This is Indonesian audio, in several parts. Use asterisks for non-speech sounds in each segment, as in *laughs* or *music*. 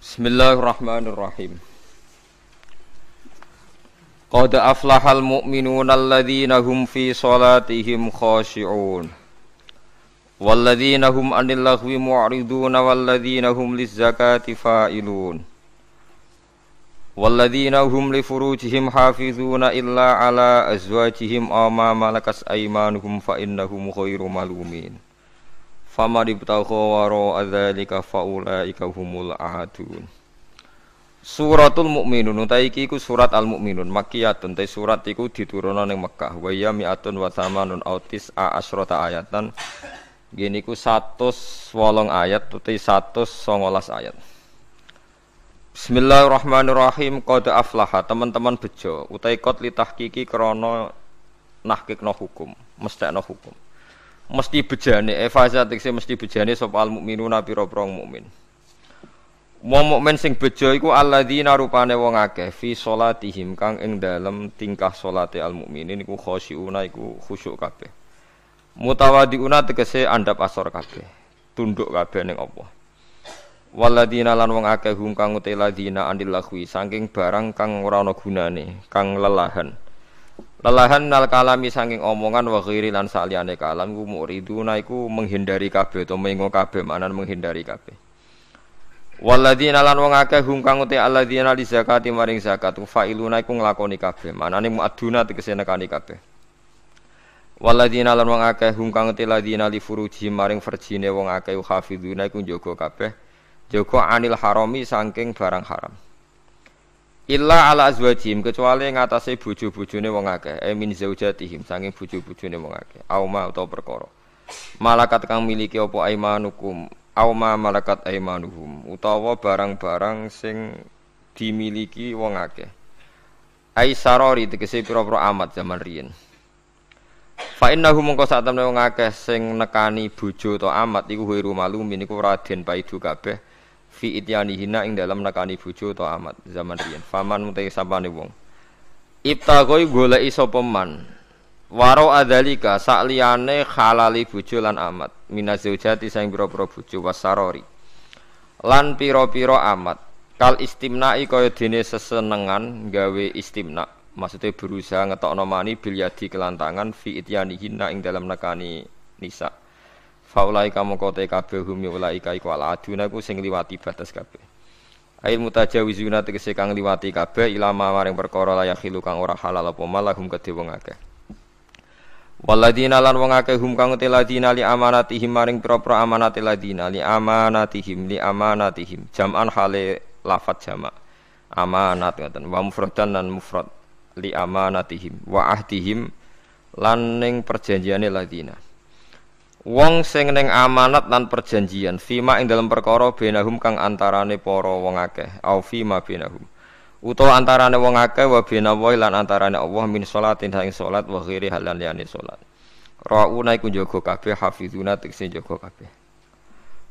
بسم الله الرحمن الرحيم قد أفلح المؤمنون الذين هم في صلاتهم خاشعون والذين هم عن الله معرضون والذين هم للزكاة فائلون والذين هم لفروجهم حافظون إلا على أزواجهم أو ما ملكت أيمانهم فإنهم غير ملومين Fama dibutahu waro adzalika faula humul ahadun. Suratul Mukminun utai iki iku surat Al Mukminun makkiyatun utai surat iku diturunno ning Mekah wa ya mi'atun wa thamanun autis a asrota ayatan. Gini ku 108 ayat utai 119 ayat. Bismillahirrahmanirrahim qad aflaha teman-teman bejo utai qad litahqiqi krana nahqiqno hukum, mestekno hukum mesti bejane efaza eh, tekse mesti bejane sapa al Nabi pira mukmin. Wong mukmin sing bejo iku alladzina rupane wong akeh fi salatihim kang ing dalem tingkah salate al mukminin iku khosyiuna iku khusyuk kabeh. Mutawadiuna tegese andap asor kabeh, tunduk kabeh ning Allah. Waladina lan wong akeh hum kang uteladina andil lahwi saking barang kang ora ana gunane, kang lelahan. Lelahan nal kalami sanging omongan wa ghairi lan saliyane kalam ku muriduna iku menghindari kabeh utawa mengo kabeh manan menghindari kabeh. Walladzina lan wong akeh hum kang uti alladzina li zakati maring zakat failu naiku nglakoni kabeh manane muaduna tegese nekani kabeh. Walladzina lan wong akeh hum kang uti alladzina li furuji maring verjine wong akeh hafiduna iku njaga kabeh. Jaga anil harami saking barang haram. Illa ala azwajim kecuali ngatasé bojo-bojone wong akeh, e min zaujatihim saking bojo-bojone wong akeh. Auma utawa perkara. Malakat kang miliki apa aimanukum, auma malakat aimanuhum utawa barang-barang sing dimiliki wong akeh. Ai sarori tegese pira-pira amat zaman riyen. Fa innahu mongko sak temne wong akeh sing nekani bojo to amat iku malum ini ku Raden Paidu kabeh fi ityanihina ing dalam nakani bojo atau amat zaman riyen faman mutai sapane wong ibtagoi goleki iso peman. waro adalika sak halali bojo lan amat minazaujati sing pira-pira bojo wasarori lan pira-pira amat kal istimna'i kaya dene sesenengan gawe istimna maksudnya berusaha ngetokno mani bil yadi kelantangan fi ityanihinna ing dalam nakani nisa faulai kamu kote kabe humi ya ulai kai kuala aduna ku sing liwati batas kabe. ail mutajawizuna tegese kang liwati kabe ilama maring perkara layak hilu kang ora halal apa malahum kedhe wong akeh Waladina lan wong akeh hum kang te ladina li him maring propro amanati ladina li amanatihim li amanatihim jam'an hale lafat jamak amanat ngoten wa mufradan lan mufrad li amanatihim wa ahdihim lan ning perjanjiane ladina Wong sing neng amanat lan perjanjian fima ing dalam perkara benahum kang antarane para wong akeh au fima benahum utawa antarane wong akeh wa benawa lan antarane Allah min salatin ing salat wa ghairi halan liyane salat rauna iku jaga kabeh hafizuna tekse jaga kabeh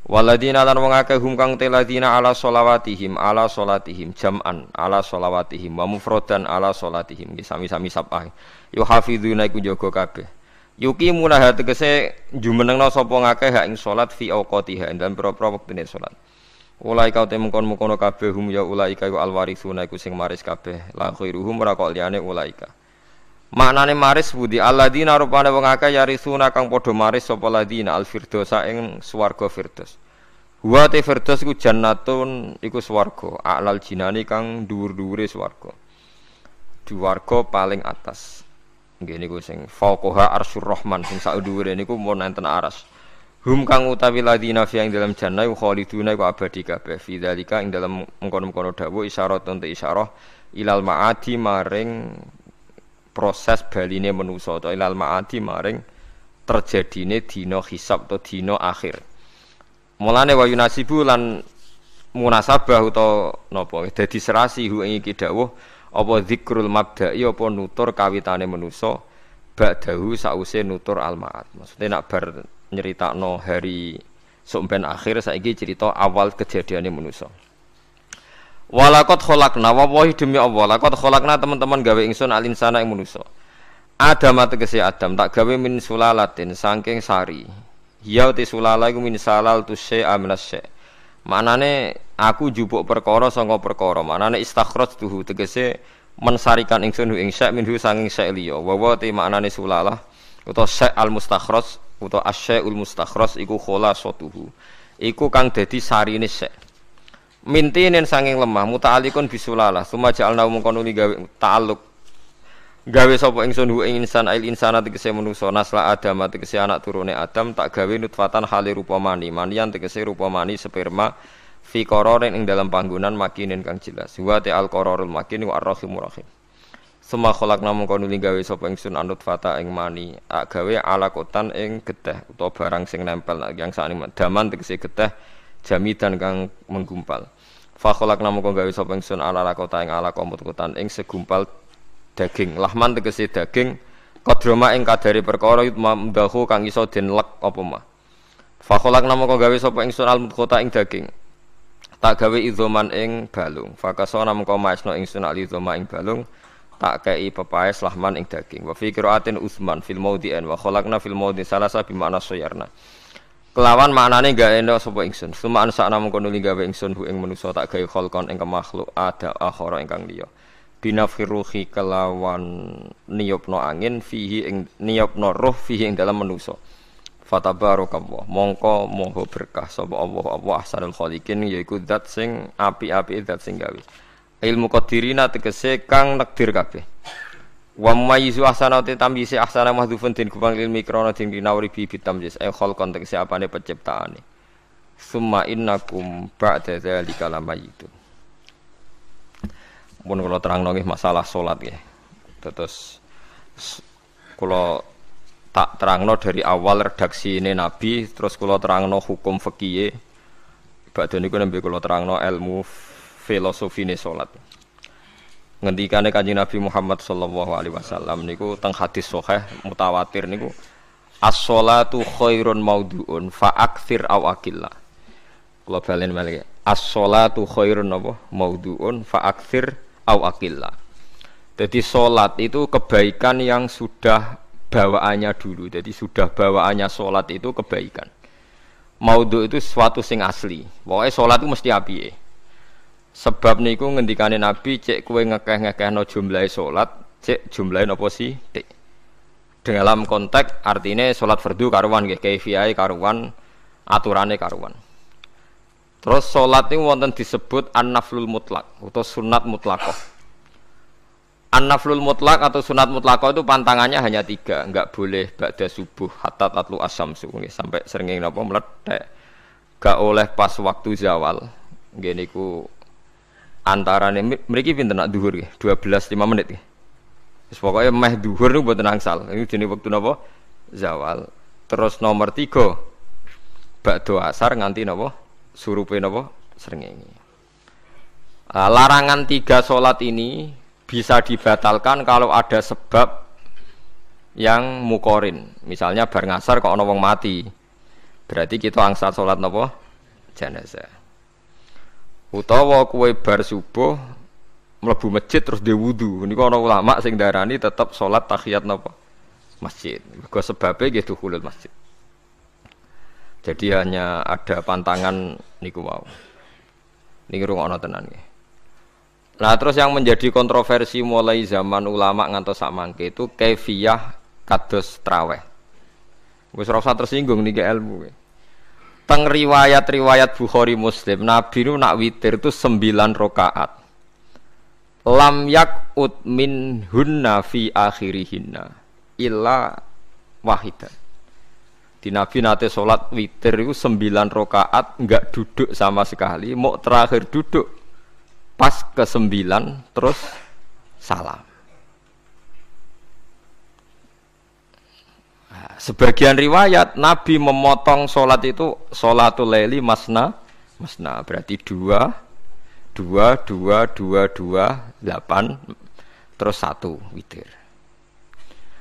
waladina lan wong akeh hum kang teladina ala solawatihim ala solatihim jam'an ala solawatihim wa ala solatihim sami-sami yo yuhafizuna iku jaga kabeh Yuki munaha tegese jumenengno sapa ngakeh hak ing salat fi awqatiha dan pro pira-pira wektine salat. Ulai kau temu kon mukono kabeh hum ya ulai kau alwarisuna iku sing maris kabe la khairuhum ora kok liyane ulaika. Maknane maris budi alladzina rupane wong akeh yarisuna kang padha maris sapa ladina alfirdosa ing swarga firdos. Wa te firdos iku jannatun iku swarga, alal jinani kang dhuwur-dhuwure swarga. Di warga paling atas. Gini gue sing fokoha arsur Rohman, sing sak dhuwure niku mun aras. Hum kang utawi ladina fi ing dalam jannah khaliduna iku abadi kabeh. Fi dzalika ing dalam mengkono-mengkono dawuh isyaratun isyarah ilal ma'adi maring proses baline menuso, ilal ma'adi maring terjadine dino hisab atau dino akhir. Mulane wayu nasibu lan munasabah atau napa dadi serasi hu ing iki dawuh apa zikrul mabda'i iya apa nutur kawitane menusa ba'dahu sause nutur al-maat. maksudnya nak bar nyeritakno hari sumpen akhir saiki cerita awal kejadiannya menusa Walakot kholakna wawahi demi Allah walakot kholakna teman-teman gawe ingsun alin sana yang menuso Adam tegesi Adam tak gawe min sulalatin sangking sari Yauti sulala iku min salal tu syai'a Manane aku jupuk perkara sangka perkara. Manane istakhraj tuhu tegese mensarikan ingsun hu ing syek minhu sanging syek liya. Wa wa te maknane sulalah utawa syek al mustakhraj utawa ul mustakhraj iku khulasatuhu. Iku kang dadi sarine minti Mintinen sanging lemah muta'alikun bisulalah. Sumaja alna mung kono gawe ta'alluq gawe sapa ingsun hu ing insan ail insana tegese manungsa nasla adam tegese anak turune adam tak gawe nutfatan hale rupa mani manian tegese rupa mani sperma fi qararin ing dalam panggonan makinin kang jelas wa ta al qararul makin wa arrahim rahim Suma kholak namung kono gawe sapa ingsun anut fata ing mani ak gawe alakotan ing geteh utawa barang sing nempel yang sakne daman tegese geteh jamidan kang menggumpal Fakolak namu namung gawe sapa sun ala lakota ing ala komutan ing segumpal daging. Lahman tegese daging kodroma ing kadare perkara mamdahu kang iso den lek apa mah. Fakolak nama kau gawe sopo ingsun al kota ing daging. Tak gawe idoman ing balung. Fakaso nama kau maesno ingsun al idoma ing balung. Tak kei pepaes lahman ing daging. Wa fikiraatin usman fil maudien wa kholakna fil maudien sabi makna soyarna. kelawan maknane gak enak sapa ingsun suma ansa nama kau nuli gawe ingsun hu ing manusa tak gawe kholkon ing makhluk ada akhara ingkang liya binafiruhi kelawan niyopno angin fihi ing niyopno roh fihi ing dalam manusa fatabarakallah mongko moho berkah sapa Allah Allah asalul khalikin yaiku dat sing api-api dat sing gawe ilmu qadirina tegese kang nakdir kabeh wa mayyizu ahsana te asana ahsana mahdhufun din kubang pipi tambi din dinawri bi konteks ay apa ne apane penciptaane summa innakum ba'da dzalika lamayitun pun kalau terang nongih masalah sholat ya. Terus kalau tak terangno dari awal redaksi ini Nabi, terus kalau terangno hukum fikih, ini itu nabi kalau terangno ilmu filosofi ini sholat. Ngendikane kanjeng Nabi Muhammad sallallahu alaihi wasallam niku teng hadis sahih mutawatir niku as-sholatu khairun maudhu'un fa aktsir aw aqilla. Kula balen balik. As-sholatu khairun apa maudhu'un fa aktsir au akilla. Jadi sholat itu kebaikan yang sudah bawaannya dulu. Jadi sudah bawaannya sholat itu kebaikan. Maudhu itu suatu sing asli. Pokoknya sholat itu mesti api. Sebab niku ngendikane Nabi cek kue ngekeh-ngekeh no jumlahi sholat, cek jumlah no posisi. Dalam konteks artinya sholat fardu karuan, kayak karuan, aturannya karuan. Terus sholat ini wonten disebut an-naflul mutlak atau sunat mutlakoh. An-naflul mutlak atau sunat mutlakoh itu pantangannya hanya tiga, nggak boleh ba'da subuh hatta tatlu asamsu sampai sering napa meledak. Gak oleh pas waktu zawal. Gini ku antara nih, mereka pinter nak duhur ya, belas lima menit ya. Terus pokoknya meh duhur nih buat nangsal, ini jenis waktu nopo zawal. Terus nomor tiga, ba'da asar nganti nopo surupe napa srengenge. Uh, larangan tiga sholat ini bisa dibatalkan kalau ada sebab yang mukorin. Misalnya bar ngasar kok ono wong mati. Berarti kita angsa sholat napa? Jenazah. Utawa kue bar subuh melebu masjid terus wudhu ini kok ana ulama sing darani tetap sholat tahiyat napa? Masjid. Mergo sebabnya gitu dukhulul masjid. Jadi hanya ada pantangan niku wow. Niki rungokno tenan nggih. Nah, terus yang menjadi kontroversi mulai zaman ulama ngantos sak mangke itu kefiah kados traweh. Wis ora usah tersinggung niki ilmu. Teng riwayat-riwayat Bukhari Muslim, Nabi nu nak witir itu sembilan rakaat. Lam yak ut min hunna fi akhirihinna illa wahidah di Nabi nate sholat witir itu sembilan rokaat nggak duduk sama sekali, mau terakhir duduk pas ke sembilan terus salam. Nah, sebagian riwayat Nabi memotong sholat itu sholatul leli masna masna berarti dua dua dua dua dua delapan terus satu witir.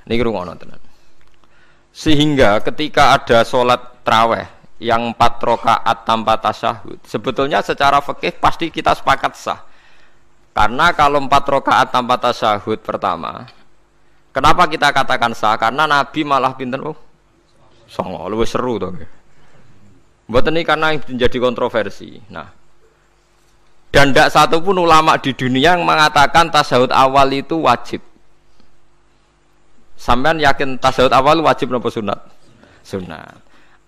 Ini kerungono tenan. Sehingga ketika ada sholat traweh yang empat rokaat tanpa tasahud, sebetulnya secara fikih pasti kita sepakat sah. Karena kalau empat rokaat tanpa tasahud pertama, kenapa kita katakan sah? Karena Nabi malah pinter oh, songo, lebih seru tuh. Gitu. Buat ini karena menjadi kontroversi. Nah, dan tidak satu pun ulama di dunia yang mengatakan tasahud awal itu wajib. Sampean yakin tasawuf awal wajib nopo sunat? Sunat.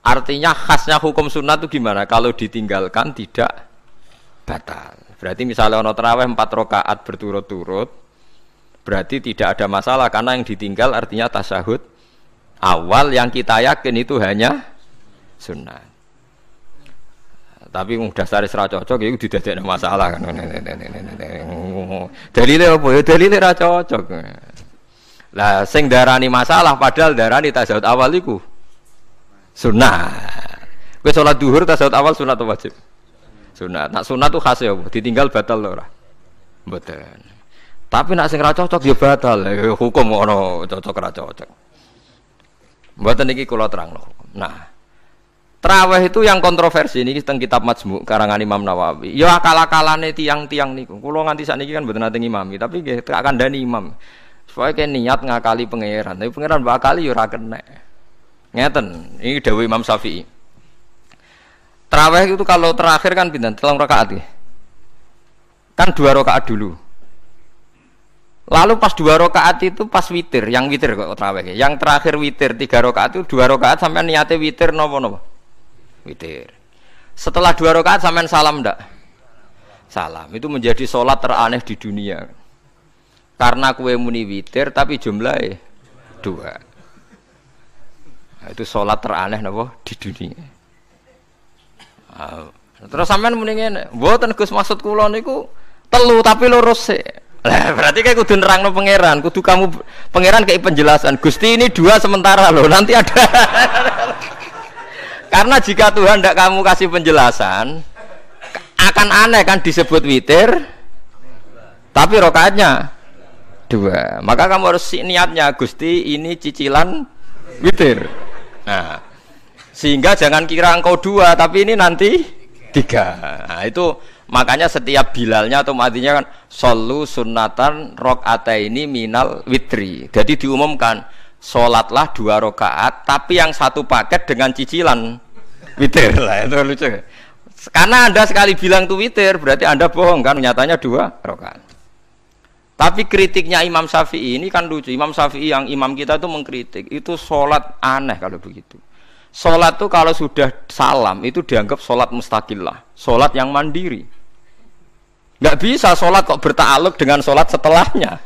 Artinya khasnya hukum sunat itu gimana? Kalau ditinggalkan tidak batal. Berarti misalnya ono teraweh empat rokaat berturut-turut, berarti tidak ada masalah karena yang ditinggal artinya tasahud awal yang kita yakin itu hanya sunat. Tapi mudah sari serah cocok, ya itu tidak ada masalah kan. *laughs* Dalilnya apa? Ya? Dalilnya cocok. Lah sing darani masalah padahal darani tasawuf awal iku sunat. Kowe salat duhur tasawuf awal sunnah atau wajib? Sunnah. Nak sunnah tuh khas ya, ditinggal batal lho ora. Mboten. Tapi nak sing ra cocok ya batal. Ya, hukum ono cocok ra cocok. Mboten iki kula terang loh. Nah, Traweh itu yang kontroversi ini tentang kitab Majmu karangan Imam Nawawi. Ya akal-akalane tiang-tiang niku. Kula nganti sakniki kan mboten nate ngimami, tapi nggih tak kandhani imam. Supaya kayak niat ngakali pangeran, tapi pangeran bakali yura kena. Ngeten, ini Dewi Imam Syafi'i. Terawih itu kalau terakhir kan bintang, telung rakaat ya. Kan dua rakaat dulu. Lalu pas dua rakaat itu pas witir, yang witir kok terawih. Ya? Yang terakhir witir tiga rakaat itu dua rakaat sampai niatnya witir nopo nopo. Witir. Setelah dua rakaat sampai salam ndak? Salam itu menjadi sholat teraneh di dunia. Karena kue muni witir tapi jumlahnya dua. Nah, itu sholat teraneh nopo di dunia. terus sampean mendingin, buatan gus maksud kulon niku telu tapi lurus sih. Lah berarti kayak kudu nerang pangeran, kudu kamu pangeran kayak penjelasan. Gusti ini dua sementara loh, nanti ada. *laughs* Karena jika Tuhan tidak kamu kasih penjelasan, akan aneh kan disebut witir, tapi rokaatnya dua. Maka kamu harus niatnya Gusti ini cicilan witir. Nah, sehingga jangan kira engkau dua, tapi ini nanti tiga. Nah, itu makanya setiap bilalnya atau matinya kan solu sunatan ate ini minal witri. Jadi diumumkan sholatlah dua rokaat, tapi yang satu paket dengan cicilan witir lah itu lucu. Karena anda sekali bilang tuh witir, berarti anda bohong kan? Nyatanya dua rokaat. Tapi kritiknya Imam Syafi'i ini kan lucu. Imam Syafi'i yang imam kita itu mengkritik. Itu sholat aneh kalau begitu. Sholat tuh kalau sudah salam itu dianggap sholat mustakillah. Sholat yang mandiri. Gak bisa sholat kok bertakluk dengan sholat setelahnya.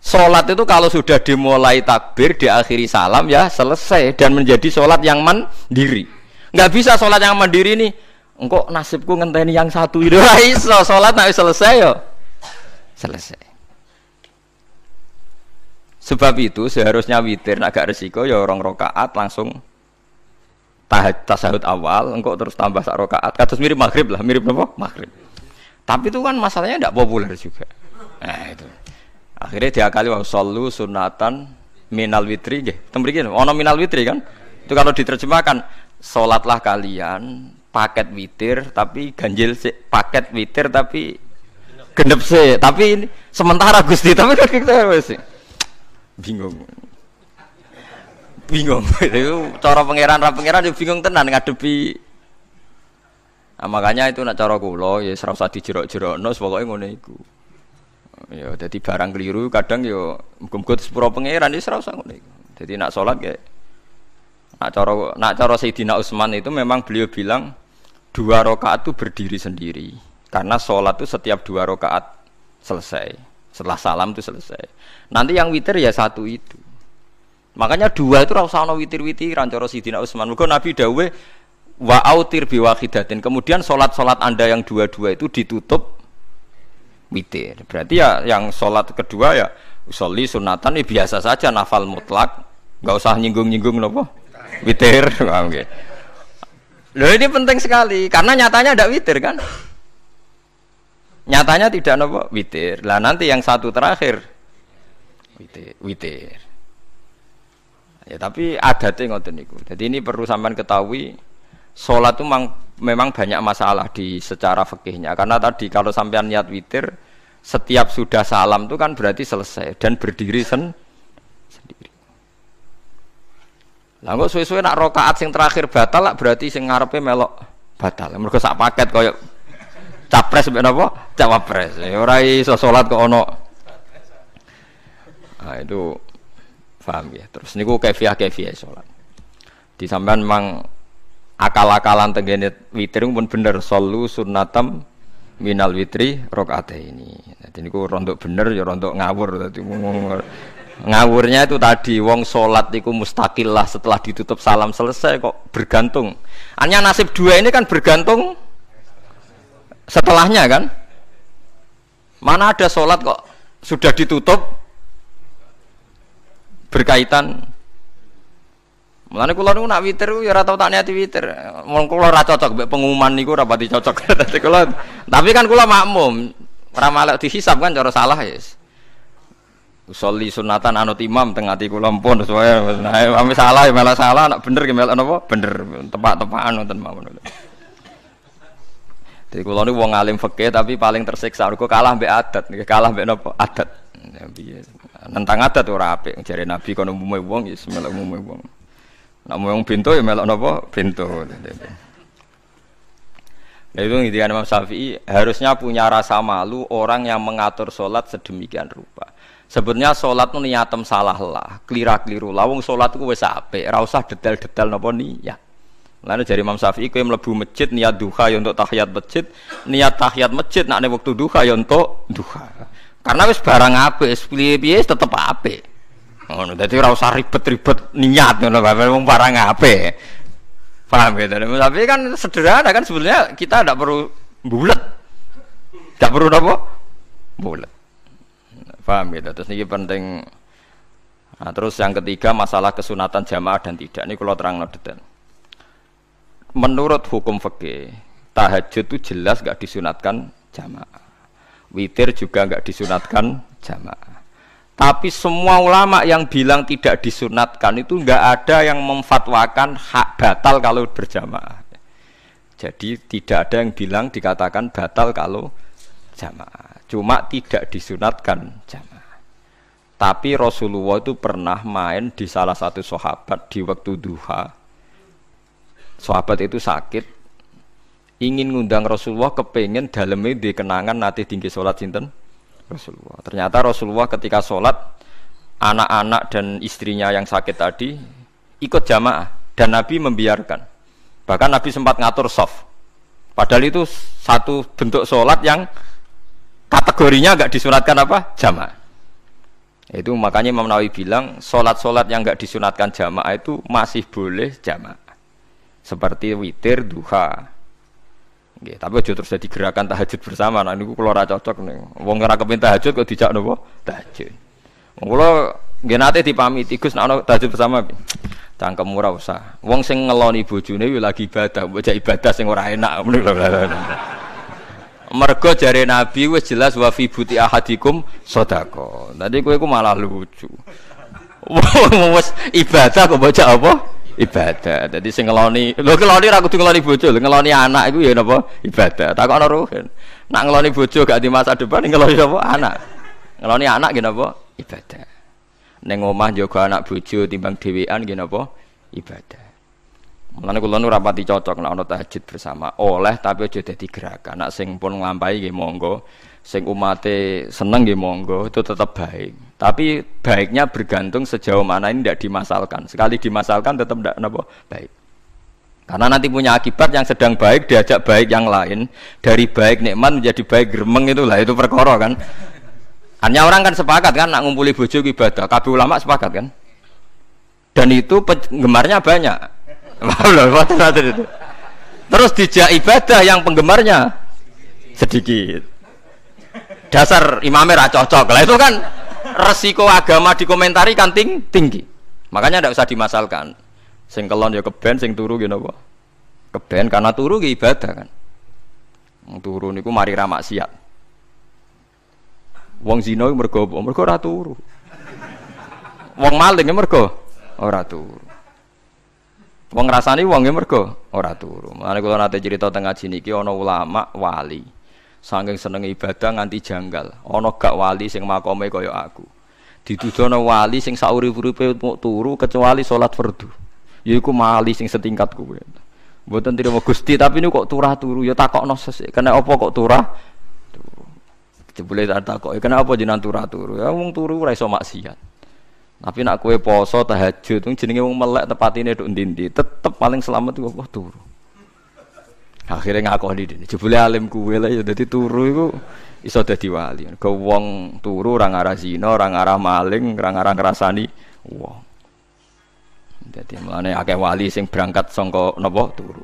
Sholat itu kalau sudah dimulai takbir, diakhiri salam ya selesai. Dan menjadi sholat yang mandiri. Gak bisa sholat yang mandiri nih. Engkau nasibku ngenteni yang satu itu. *laughs* Raiso sholat nak selesai yo. Ya selesai sebab itu seharusnya witir agak resiko ya orang rokaat langsung tahat tasahud awal engkau terus tambah sak rokaat katus mirip maghrib lah mirip apa maghrib tapi itu kan masalahnya tidak populer juga nah itu akhirnya diakali wa sallu sunatan minal witri nggih tembriki ono minal witri kan itu kalau diterjemahkan sholatlah kalian paket witir tapi ganjil paket witir tapi Genep sih, tapi ini sementara Gusti, tapi kan kita sih. bingung. Bingung. *laughs* Itu cara pangeran ra pangeran bingung tenan ngadepi Nah, makanya itu nak cara kula ya di jerok jerok nos pokoknya ngene itu Ya jadi barang keliru kadang ya muga-muga sepuro pangeran ya serasa ngono. ngene Jadi nak sholat ya nak cara nak cara Sayyidina Utsman itu memang beliau bilang dua rakaat itu berdiri sendiri. Karena sholat itu setiap dua rakaat selesai. Setelah salam itu selesai. Nanti yang witir ya satu itu. Makanya dua itu rasa ana witir witir cara Sidina Utsman. Mugo Nabi dawe wa autir bi khidatin. Kemudian sholat-sholat Anda yang dua-dua itu ditutup witir. Berarti ya yang sholat kedua ya usolli sunatan ya biasa saja nafal mutlak. Gak usah nyinggung-nyinggung nopo. Witir, *laughs* Loh ini penting sekali karena nyatanya ada witir kan nyatanya tidak nopo witir lah nanti yang satu terakhir witir witir ya tapi ada adatnya ngotot niku jadi ini perlu sampean ketahui sholat itu memang, memang banyak masalah di secara fikihnya karena tadi kalau sampean niat witir setiap sudah salam itu kan berarti selesai dan berdiri sen sendiri lah kok suwe-suwe nak rokaat sing terakhir batal lah berarti sing ngarepe melok batal mergo sak paket koyok capres sampai apa? cawapres eh, ora iso sholat ke ono nah, itu paham ya terus ini niku kefiah kefiah ya sholat di sampean mang akal-akalan tenggene witir pun bener solu sunnatam minal witri ate ini jadi niku rontok bener ya rontok ngawur tadi ngawurnya itu tadi wong sholat itu mustakilah setelah ditutup salam selesai kok bergantung hanya nasib dua ini kan bergantung setelahnya kan mana ada sholat kok sudah ditutup berkaitan Mulane kula niku nak witir ya ora tau tak niati witir. Mulane kula ora cocok mbek pengumuman niku ora pati cocok. *laughs* Dadi kula tapi kan kula makmum. Ora malah dihisab kan cara salah ya. Yes. Usolli sunatan anut imam teng ati kula pun sesuai. Nah, salah ya malah salah, nak bener ki melok napa? Bener. Tepak-tepakan wonten mawon. Jadi kalau nih uang alim fakih tapi paling tersiksa. Aku kalah be adat, kalah be nopo adat. Ya, nentang adat tuh rapi Jari Nabi kono umumnya wong ya mau umumnya uang. Nak mau pintu ya melok nopo pintu. Nah itu ngintikan Imam Syafi'i harusnya punya rasa malu orang yang mengatur sholat sedemikian rupa. Sebenarnya sholat itu niatem salah lah, kelirak keliru lah. uang sholat itu wes ape, rausah detail detail nopo niat. Lalu dari Imam Syafi'i yang melebu masjid niat duha ya untuk tahiyat masjid, niat tahiyat masjid nak waktu duha ya untuk duha. Karena wis barang apa, wis piye-piye tetep apik. Ngono, dadi ora usah ribet-ribet niat ngono bae wong barang apa? Paham gitu? ya? Tapi kan sederhana kan sebenarnya kita tidak perlu bulat. Tidak perlu apa? Bulat. Paham gitu. Terus ini penting. Nah, terus yang ketiga masalah kesunatan jamaah dan tidak. Ini kalau terang no menurut hukum fikih tahajud itu jelas nggak disunatkan jamaah witir juga nggak disunatkan jamaah tapi semua ulama yang bilang tidak disunatkan itu nggak ada yang memfatwakan hak batal kalau berjamaah jadi tidak ada yang bilang dikatakan batal kalau jamaah cuma tidak disunatkan jamaah tapi Rasulullah itu pernah main di salah satu sahabat di waktu duha Sahabat itu sakit, ingin ngundang Rasulullah kepengen dalamnya dikenangan nanti tinggi sholat sinten Rasulullah. Ternyata Rasulullah ketika sholat anak-anak dan istrinya yang sakit tadi ikut jamaah dan Nabi membiarkan. Bahkan Nabi sempat ngatur soft. Padahal itu satu bentuk sholat yang kategorinya nggak disunatkan apa jamaah. Itu makanya Imam Nawawi bilang sholat-sholat yang nggak disunatkan jamaah itu masih boleh jamaah seperti witir duha Gih, tapi aja terus jadi gerakan tahajud bersama nah niku kula ora cocok nih wong ora kepen tahajud kok dijak nopo tahajud wong kula nggih nate dipamiti Gus nek ana tahajud bersama cangkem ora usah wong sing ngeloni bojone lagi ibadah mbok ibadah sing ora enak *laughs* mergo jare nabi wis jelas wa fi buti ahadikum sodako tadi kowe ku malah lucu *laughs* wong wis ibadah kok baca apa ibadah. Jadi sing ngeloni, lho ngeloni ra kudu ngeloni bojo, ngeloni anak iku ya napa ibadah. Takokno Ruhin. Nak ngeloni bojo gak di masa depan ngeloni apa anak. Ngeloni anak nggih napa ibadah. Ning omah jaga anak bojo timbang dhewean nggih napa ibadah. Mulane kula nu rapati cocok nek ana tahajud bersama. Oleh tapi aja dadi gerakan. Nak sing pun nglampahi nggih monggo, sing umate seneng nggih monggo, itu tetap baik. Tapi baiknya bergantung sejauh mana ini tidak dimasalkan. Sekali dimasalkan tetap tidak apa baik. Karena nanti punya akibat yang sedang baik diajak baik yang lain dari baik nikmat menjadi baik gremeng itulah itu perkara kan. Hanya orang kan sepakat kan nak ngumpuli bojo ibadah, kabeh ulama sepakat kan. Dan itu penggemarnya banyak. *laughs* Terus dijak ibadah yang penggemarnya sedikit. Dasar imamnya cocok. Lah itu kan resiko agama dikomentari kan ting tinggi. Makanya tidak usah dimasalkan. Sing kelon ya keben, sing turu gitu apa? Keben karena turu ya ibadah kan. Turu niku mari ramak siap. Wong zinoy mergo apa? Mergo ora turu. Wong maling ya mergo ora turu. Wong rasani wong ya mergo ora turu. mana kula nate cerita tengah sini kiono ana ulama wali saking seneng ibadah nganti janggal Ono gak wali sing makome kaya aku didudono wali sing sauri-uripe turu kecuali salat fardu yaiku mali sing setingkat kuwi mboten trimo Gusti tapi niku kok turah turu ya takokno sesek kena apa kok turah turu jebule tak takok kena apa jenengan turah turu ya wong turu ora iso maksiat tapi nak kue poso tahajud jenenge wong melek tepatine tok ndi tetep paling selamat kok turu Akhirnya ngakoni dene. Jebule alim kuwe lah ya dadi turu iku iso dadi wali. Ke wong turu ora ngarah zina, ora ngarah maling, ora ngarah ngrasani wong. Dadi mlane akeh wali sing berangkat saka napa turu.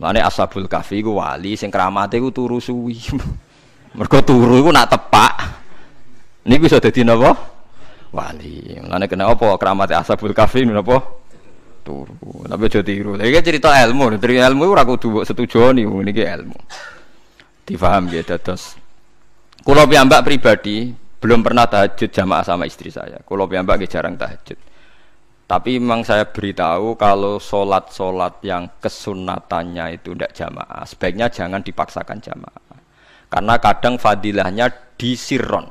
Mlane ashabul kahfi ku wali sing kramate ku turu suwi. *laughs* Mergo turu iku nak tepak. Niku iso dadi napa? Wali. Mlane kena apa kramate ashabul kahfi napa? turu. Tapi aja tiru. Tapi kan cerita ilmu, dari ilmu aku dua setuju nih Ini ke ilmu. Difaham ya Kalau biar mbak pribadi belum pernah tahajud jamaah sama istri saya. Kalau piyambak mbak jarang tahajud. Tapi memang saya beritahu kalau sholat-sholat yang kesunatannya itu tidak jamaah, sebaiknya jangan dipaksakan jamaah. Karena kadang fadilahnya disiron,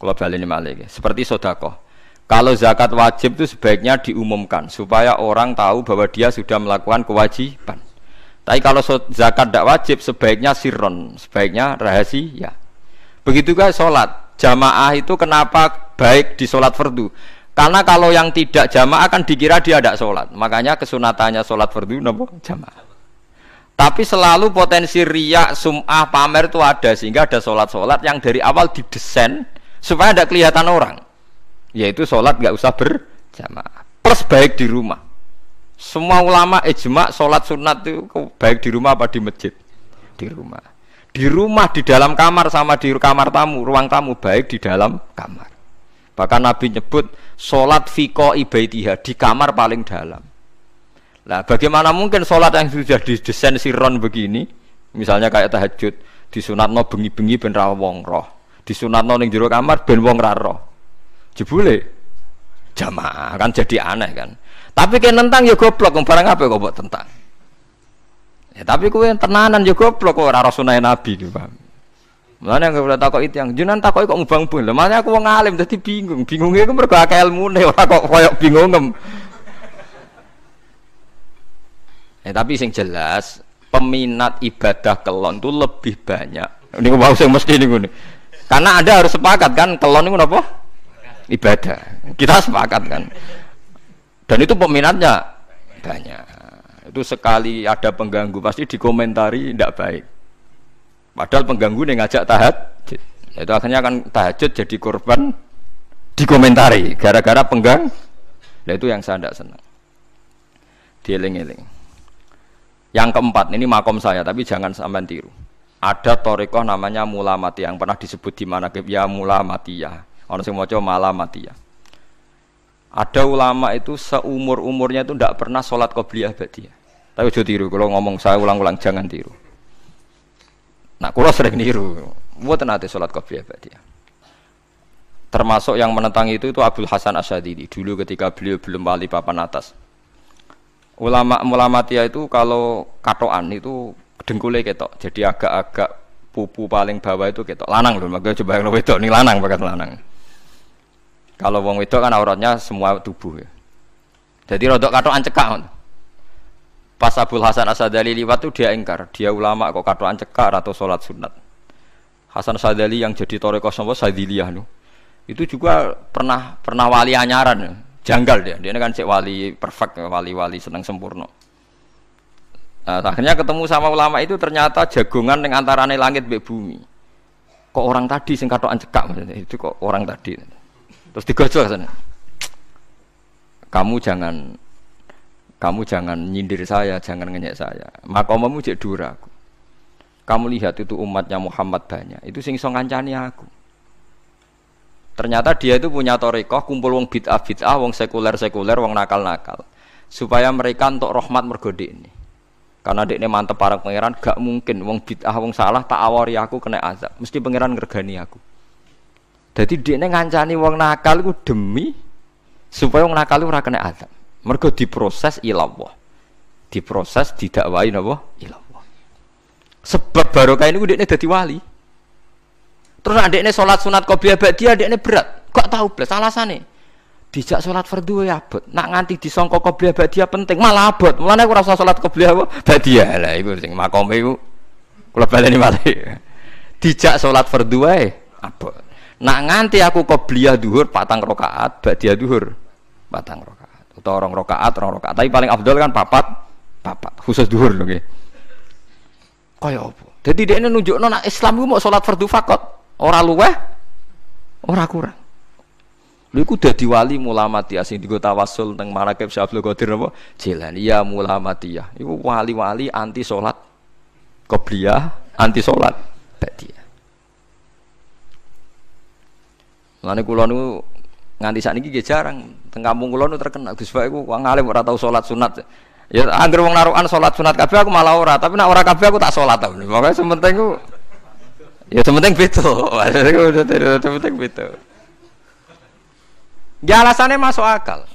Kalau balik ini malik, seperti sodakoh kalau zakat wajib itu sebaiknya diumumkan supaya orang tahu bahwa dia sudah melakukan kewajiban. Tapi kalau zakat tidak wajib sebaiknya sirron, sebaiknya rahasia. Begitu juga sholat jamaah itu kenapa baik di sholat fardu? Karena kalau yang tidak jamaah akan dikira dia tidak sholat. Makanya kesunatannya sholat fardu nopo jamaah. Tapi selalu potensi riak, sum'ah, pamer itu ada sehingga ada sholat-sholat yang dari awal didesain supaya tidak kelihatan orang yaitu sholat nggak usah berjamaah plus baik di rumah semua ulama ijma eh, sholat sunat itu baik di rumah apa di masjid di rumah di rumah di dalam kamar sama di kamar tamu ruang tamu baik di dalam kamar bahkan Nabi nyebut sholat fiko ibaitiha di kamar paling dalam lah bagaimana mungkin sholat yang sudah didesain Ron begini, misalnya kayak tahajud, di sunat no bengi-bengi ben rawong wong roh, no ning jero kamar ben wong ra roh jebule jamaah kan jadi aneh kan tapi kayak nentang ya goblok barang apa kok buat tentang ya tapi kue tenanan ya goblok kok orang rasulnya nabi gitu bang mana yang kau takut itu yang jenengan takut kok mubang pun. lemahnya aku mau ngalim jadi bingung. bingungnya berdoa ke ilmu nih *laughs* orang kok koyok bingungem. Eh tapi sing jelas peminat ibadah kelon tuh lebih banyak. Ini gue bahas yang mesti ini nih. Karena ada harus sepakat kan kelon ini apa? ibadah. Kita sepakat kan. Dan itu peminatnya banyak. Itu sekali ada pengganggu pasti dikomentari tidak baik. Padahal pengganggu ini ngajak tahajud. Itu akhirnya akan tahajud jadi korban dikomentari gara-gara penggang. Nah itu yang saya tidak senang. Dieling-eling. Yang keempat ini makom saya tapi jangan sampai tiru. Ada torikoh namanya mati yang pernah disebut di mana ya ya orang sing mati ya. Ada ulama itu seumur-umurnya itu tidak pernah sholat qobliyah ya. Tapi ojo tiru, kalau ngomong saya ulang-ulang jangan tiru. Nah, kulo sering niru. Buat nanti sholat qobliyah ya. Termasuk yang menentang itu itu Abdul Hasan Asyadidi dulu ketika beliau belum wali papan atas. Ulama mulamatia ya itu kalau katoan itu dengkulnya ketok. Jadi agak-agak pupu paling bawah itu ketok lanang loh. Makanya coba yang itu. ini lanang bahkan lanang. Kalau wong wedok kan auratnya semua tubuh ya. Jadi rodok katoan cekak. Pas Abdul Hasan Asadali liwat tuh dia ingkar, dia ulama kok katoan ancekak atau sholat sunat. Hasan Asadali yang jadi toreko kosong Sadiliyah nu. Itu juga pernah pernah wali anyaran, ya. janggal dia. Dia kan cek wali perfect, ya, wali-wali seneng sempurna. Nah, akhirnya ketemu sama ulama itu ternyata jagongan yang antarane langit mbek bumi. Kok orang tadi sing katokan cekak Itu kok orang tadi. Terus digojol sana. Kamu jangan kamu jangan nyindir saya, jangan ngenyek saya. Makomamu jadi duraku. Kamu lihat itu umatnya Muhammad banyak. Itu sing iso kancani aku. Ternyata dia itu punya torekoh, kumpul wong bid'ah bid'ah, wong sekuler sekuler, wong nakal nakal, supaya mereka untuk rahmat mergode ini. Karena dia ini mantep para pangeran, gak mungkin wong bid'ah wong salah tak awari aku kena azab. Mesti pangeran ngergani aku. Jadi dia ngancani wong nakal itu demi supaya wong nakal itu rakenya adab. Mereka diproses ilawah, diproses wain nabo ilawah. Sebab barokah ini dia jadi wali. Terus adiknya sholat sunat kopi abad dia adiknya berat. Kok tahu belas nih? Dijak sholat fardhu ya abot. Nak nganti disongkok kopi abad dia penting malah abot. Mulanya aku rasa sholat kopi abad dia lah. Ibu sing makom ibu. Kalau balik ini malah. Dijak sholat fardhu ya abot. Nak nganti aku koplia duhur patang rokaat, ba'diyah duhur patang rokaat. Atau orang rokaat, orang rokaat. Tapi paling afdol kan papat, papat. Khusus duhur dong okay. Kaya apa? Jadi dia ini nunjuk nona Islam gue mau sholat fardhu fakot. Orang luweh, orang kurang. Lha udah diwali wali mulamatiyah di kota Wasul teng Marakib Syekh Abdul Qadir apa? mulamati ya. Ibu wali-wali anti salat koplia, anti salat ba'diyah. Lani kulo nu nganti saat ini jarang. Teng kampung kulo nu terkenal Gus Pak iku wong alim ora tau salat sunat. Ya anggere wong narukan salat sunat kabeh aku malah ora, tapi nek ora kabeh aku tak salat tau. Makane sementing ku ya sementing beto. *laughs* sementing itu. Ya alasannya masuk akal.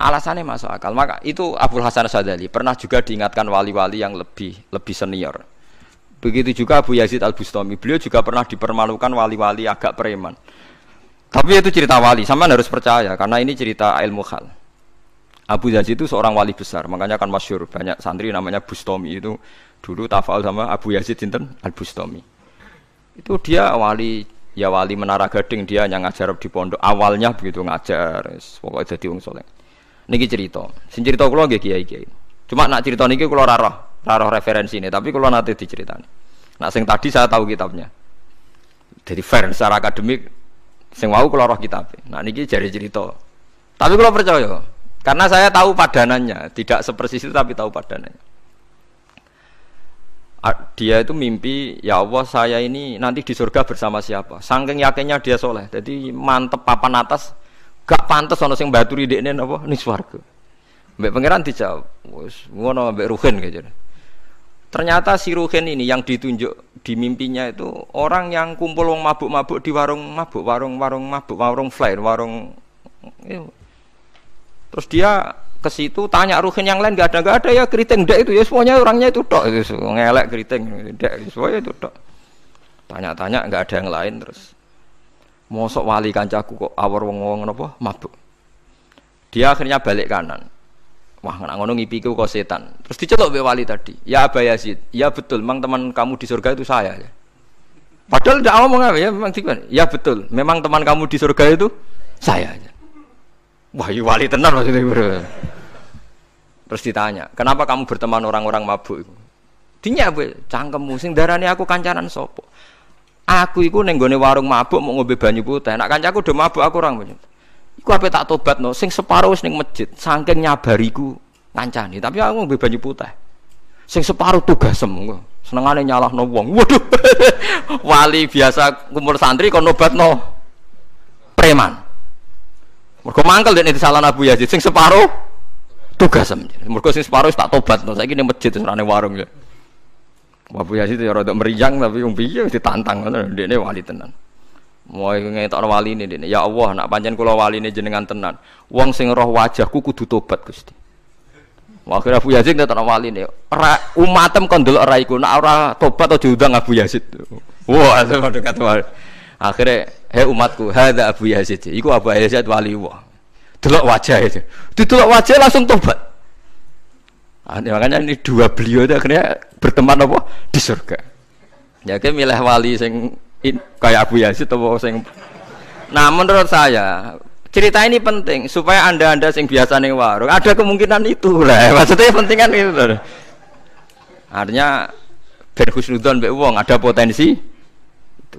Alasannya masuk akal. Maka itu Abdul Hasan Sadali pernah juga diingatkan wali-wali yang lebih lebih senior. Begitu juga Abu Yazid Al Bustami. Beliau juga pernah dipermalukan wali-wali agak preman. Tapi itu cerita wali, sama harus percaya karena ini cerita ilmu hal. Abu Yazid itu seorang wali besar, makanya kan masyur banyak santri namanya Bustami itu dulu tafal sama Abu Yazid Jinten Al Bustami. Itu dia wali ya wali menara gading dia yang ngajar di pondok awalnya begitu ngajar pokoknya jadi wong soleh niki cerita sing cerita kula nggih kiai kiai cuma nak cerita niki kula rarah Taruh referensi ini, tapi kalau nanti diceritani. Nah, sing tadi saya tahu kitabnya. Jadi fair secara akademik, sing wau kalau roh kitab. Nah, ini jadi cerita. Tapi kalau percaya, karena saya tahu padanannya, tidak sepersis itu tapi tahu padanannya. Ah, dia itu mimpi, ya Allah saya ini nanti di surga bersama siapa? Sangking yakinnya dia soleh, jadi mantep papan atas, gak pantas ono sing baturi dekne apa ning swarga. Mbek pangeran dijawab, wis ngono mbak ruhen gitu. Ternyata si Ruhin ini yang ditunjuk di mimpinya itu orang yang kumpul wong mabuk-mabuk di warung mabuk, warung-warung mabuk, warung fly, warung iya. Terus dia ke situ tanya Ruhin yang lain gak ada gak ada ya keriting ndak itu ya semuanya orangnya itu tok itu ngelek keriting ndak semuanya itu tok. Tanya-tanya nggak ada yang lain terus. Mosok wali kancaku kok awor wong-wong napa mabuk. Dia akhirnya balik kanan Wah, nggak ngono ku kok setan. Terus dicelok be wali tadi. Ya abah Yazid, ya betul, memang teman kamu di surga itu saya ya. Padahal tidak mau apa ya, memang tiba. Ya betul, memang teman kamu di surga itu saya ya. Wah, yu iya, wali tenar maksudnya bro. Terus ditanya, kenapa kamu berteman orang-orang mabuk itu? Dinya bu cangkem musing darani aku kancanan sopo. Aku itu nenggone warung mabuk mau ngobe banyu putih. Nak kancaku udah mabuk aku orang banyak. Iku apa tak tobat no, sing separuh sing ning masjid, saking nyabariku ngancani, tapi aku mbek banyu putih. Sing separuh semua, kok. Senengane nyalahno wong. Waduh. *laughs* Wali biasa kumur santri nobat no preman. Mergo mangkel dene disalah Abu Yazid sing separuh tugasem. Mergo sing separuh tak tobat no, saiki ning masjid serane warung ya. Abu Yazid ya rada meriang tapi wong piye ditantang dia dene wali tenan. Mau tak wali ini, Ya Allah, nak kulo wali ini jenengan tenan. Wong sing roh wajahku kudu tobat Gusti. Akhirnya Abu Yazid ngetokno wali Ra umatem kon delok ra Nak ora tobat atau udang Abu Yazid. Wah, mau dekat wali. Akhirnya, he umatku, ada Abu Yazid. Iku Abu Yazid wali Wah, Delok wajah itu. Didelok wajah langsung tobat. Nah, makanya ini dua beliau itu akhirnya berteman apa di surga. Ya milah wali sing kayak Abu Yazid atau sing Nah, menurut saya cerita ini penting supaya anda-anda sing biasa nih warung ada kemungkinan itu lah. *laughs* Maksudnya penting kan itu. Artinya ben khusnudon mbek wong ada potensi itu.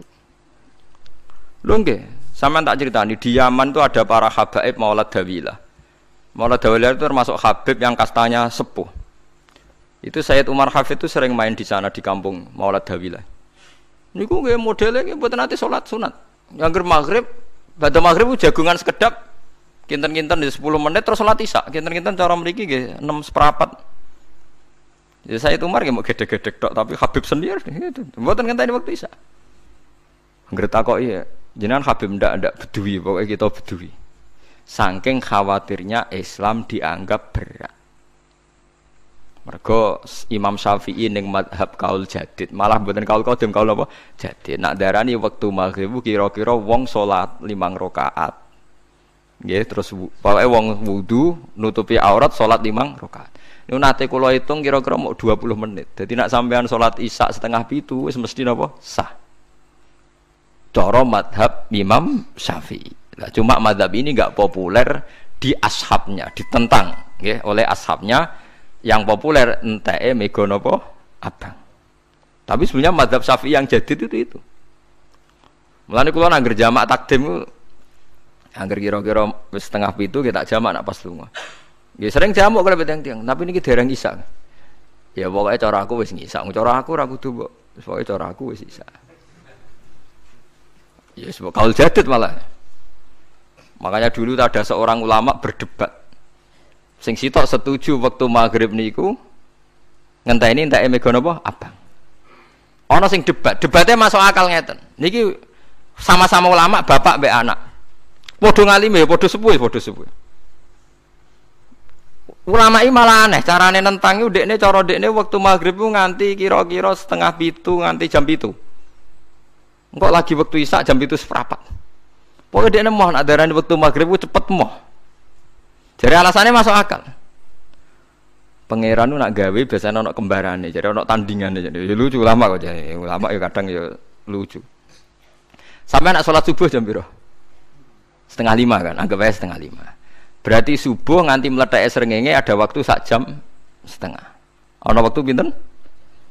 lu nggih, sama tak ceritani di Yaman itu ada para habaib Maulad Dawilah. Maulad Dawilah itu termasuk habib yang kastanya sepuh. Itu Sayyid Umar Hafid itu sering main di sana di kampung Maulad Dawilah. Niku nggih modele nggih mboten nanti sholat sunat. Yang maghrib, badhe maghrib jagungan sekedap kinten-kinten di sepuluh menit terus salat isya. Kinten-kinten cara mriki nggih 6 seperempat. Ya saya itu mar mau gede gede tok tapi Habib sendiri gitu. Mboten ngenteni waktu isya. Ngerti kok iya, jenengan Habib ndak ndak bedui pokoknya kita bedui. Saking khawatirnya Islam dianggap berat. Mereka Imam Syafi'i ning madhab kaul jadid, malah mboten kaul qadim kaul apa? Jadid. Nak darani wektu maghrib kira-kira wong salat limang rokaat, Nggih, terus pokoke wong wudu nutupi aurat salat limang rokaat. Ini nate kula hitung kira-kira mau 20 menit. Jadi nak sampean salat Isak setengah pitu wis mesti napa? Sah. Coro madhab Imam Syafi'i. Nah, cuma madhab ini gak populer di ashabnya, ditentang nggih oleh ashabnya yang populer ente mega nopo abang tapi sebenarnya madhab syafi yang jadi itu itu melani kulo nangger jamak takdim angger kira-kira setengah pintu kita jamak nak pas lunga ya sering jamak kalau beteng tiang tapi ini orang isak ya pokoknya cara aku wes ngisak cara aku ragu tuh mbok pokoknya cara aku wes isak ya sebab kalau jadid malah makanya dulu ada seorang ulama berdebat Sing sitok setuju waktu maghrib niku ngentah ini entake mega boh apa. ono sing debat, debatnya masuk akal ngeten. Niki sama-sama ulama bapak be anak. Bodoh ya bodoh sepuh, bodoh sepuh. Ulama ini malah aneh, carane nentangi dekne cara dekne waktu maghrib nganti kira-kira setengah pitu nganti jam pitu. enggak lagi waktu isak jam pitu seperapat. Pokoknya dia mau nak darah waktu maghrib cepet mau. Jadi alasannya masuk akal. Pangeran nak gawe biasanya kembaran nih, jadi anak tandingan nih. jadi ya, lucu lama kok jadi ya lama, ya kadang ya lucu. Sampai nak sholat subuh jam biru setengah lima kan, anggap aja setengah lima. Berarti subuh nganti meletak serengenge ada waktu sak jam setengah. Ono waktu binten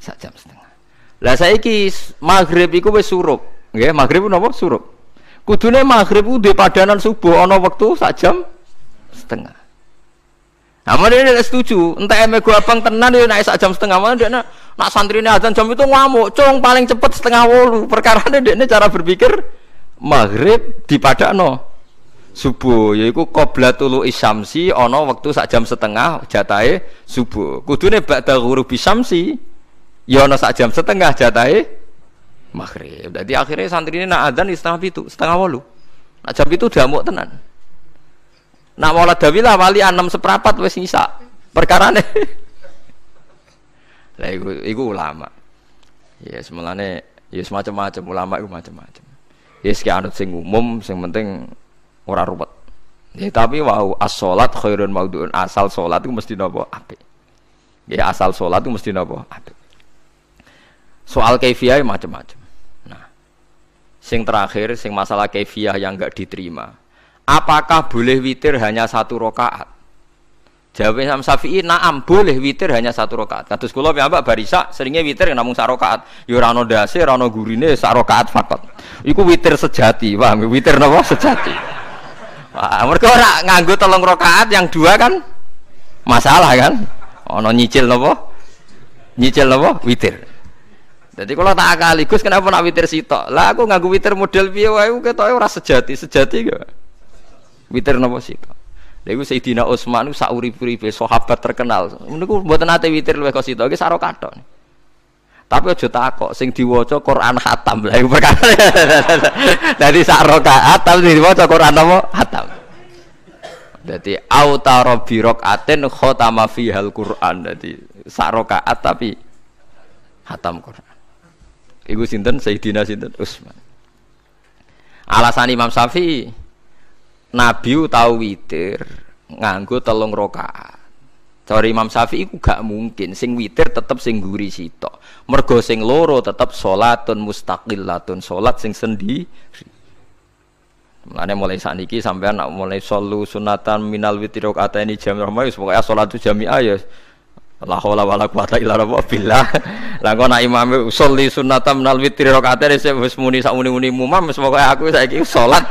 Sak jam setengah. Lah ki maghrib iku wis surup. ya maghrib nopo surup. Kudune maghrib udah padanan subuh ono waktu sak jam setengah. Nah, dia tidak setuju. Entah eme gua abang tenan dia naik jam setengah mana dia nak, nak santri ini jam itu ngamuk. Cung paling cepet setengah wolu. Perkara dia ini cara berpikir maghrib di no subuh yaiku tulu isamsi ana wektu sak jam setengah jatahe subuh kudune ba'da ghurubi samsi ya ana sak jam setengah jatahe maghrib dadi akhirnya santri ini nak adzan setengah itu setengah wolu nak jam itu damuk tenan Nak maulad lah wali enam wes wis perkara perkara *laughs* Lah iku iku ulama. Ya yes, semulane ya yes, macam-macam ulama iku macam-macam. Ya yes, anut sing umum sing penting ora ruwet. Ya tapi wau as-salat khairun maudun, Asal solat itu mesti napa apik. Ya asal solat itu mesti napa apik. Soal kaifiah macam-macam. Nah, sing terakhir sing masalah kaifiah yang enggak diterima. Apakah boleh witir hanya satu rokaat? Jawabnya sama Safi'i naam boleh witir hanya satu rokaat. sekolah kula mbak barisa seringnya witir yang namun sarokaat. Yo ya rano dasi, rano gurine sarokaat fakot. Iku witir sejati, wah Witir nopo *laughs* sejati. Wah, mereka ora nganggu tolong rokaat yang dua kan masalah kan? Ono nyicil nopo? Nyicil nopo? Witir. Jadi kalau tak akaligus kenapa nak witir sitok? Lah aku nganggu witir model piye wae ketoke ora sejati, sejati gak? witir napa sitok lha iku Sayyidina Utsman ku sauri puri uripe sahabat terkenal niku buat nate witir luwih kok sito, gue saro tapi aja takok sing diwaca Quran khatam lha iku perkara *laughs* dadi sak rakaat tapi diwaca Quran apa khatam dadi auta aten rakaatin khatama fihal Quran dadi sak rakaat tapi khatam Quran iku sinten Sayyidina sinten Usman. alasan Imam Syafi'i Nabi tau witir nganggo telung rokaat. Cari Imam Syafi'i ku gak mungkin sing witir tetep sing guri sitok. Mergo sing loro tetep salatun mustaqillatun, sholat sing sendiri. Mulane mulai saniki sampean nak mulai solu sunatan minal witir rakaat ini jam rahmah Pokoknya sholat itu jami'ah ya. La haula wala quwata illa billah. Lah kok nak imame usul sunatan minal witir rakaat ini wis muni sak muni-muni mumam Pokoknya aku saya saiki sholat.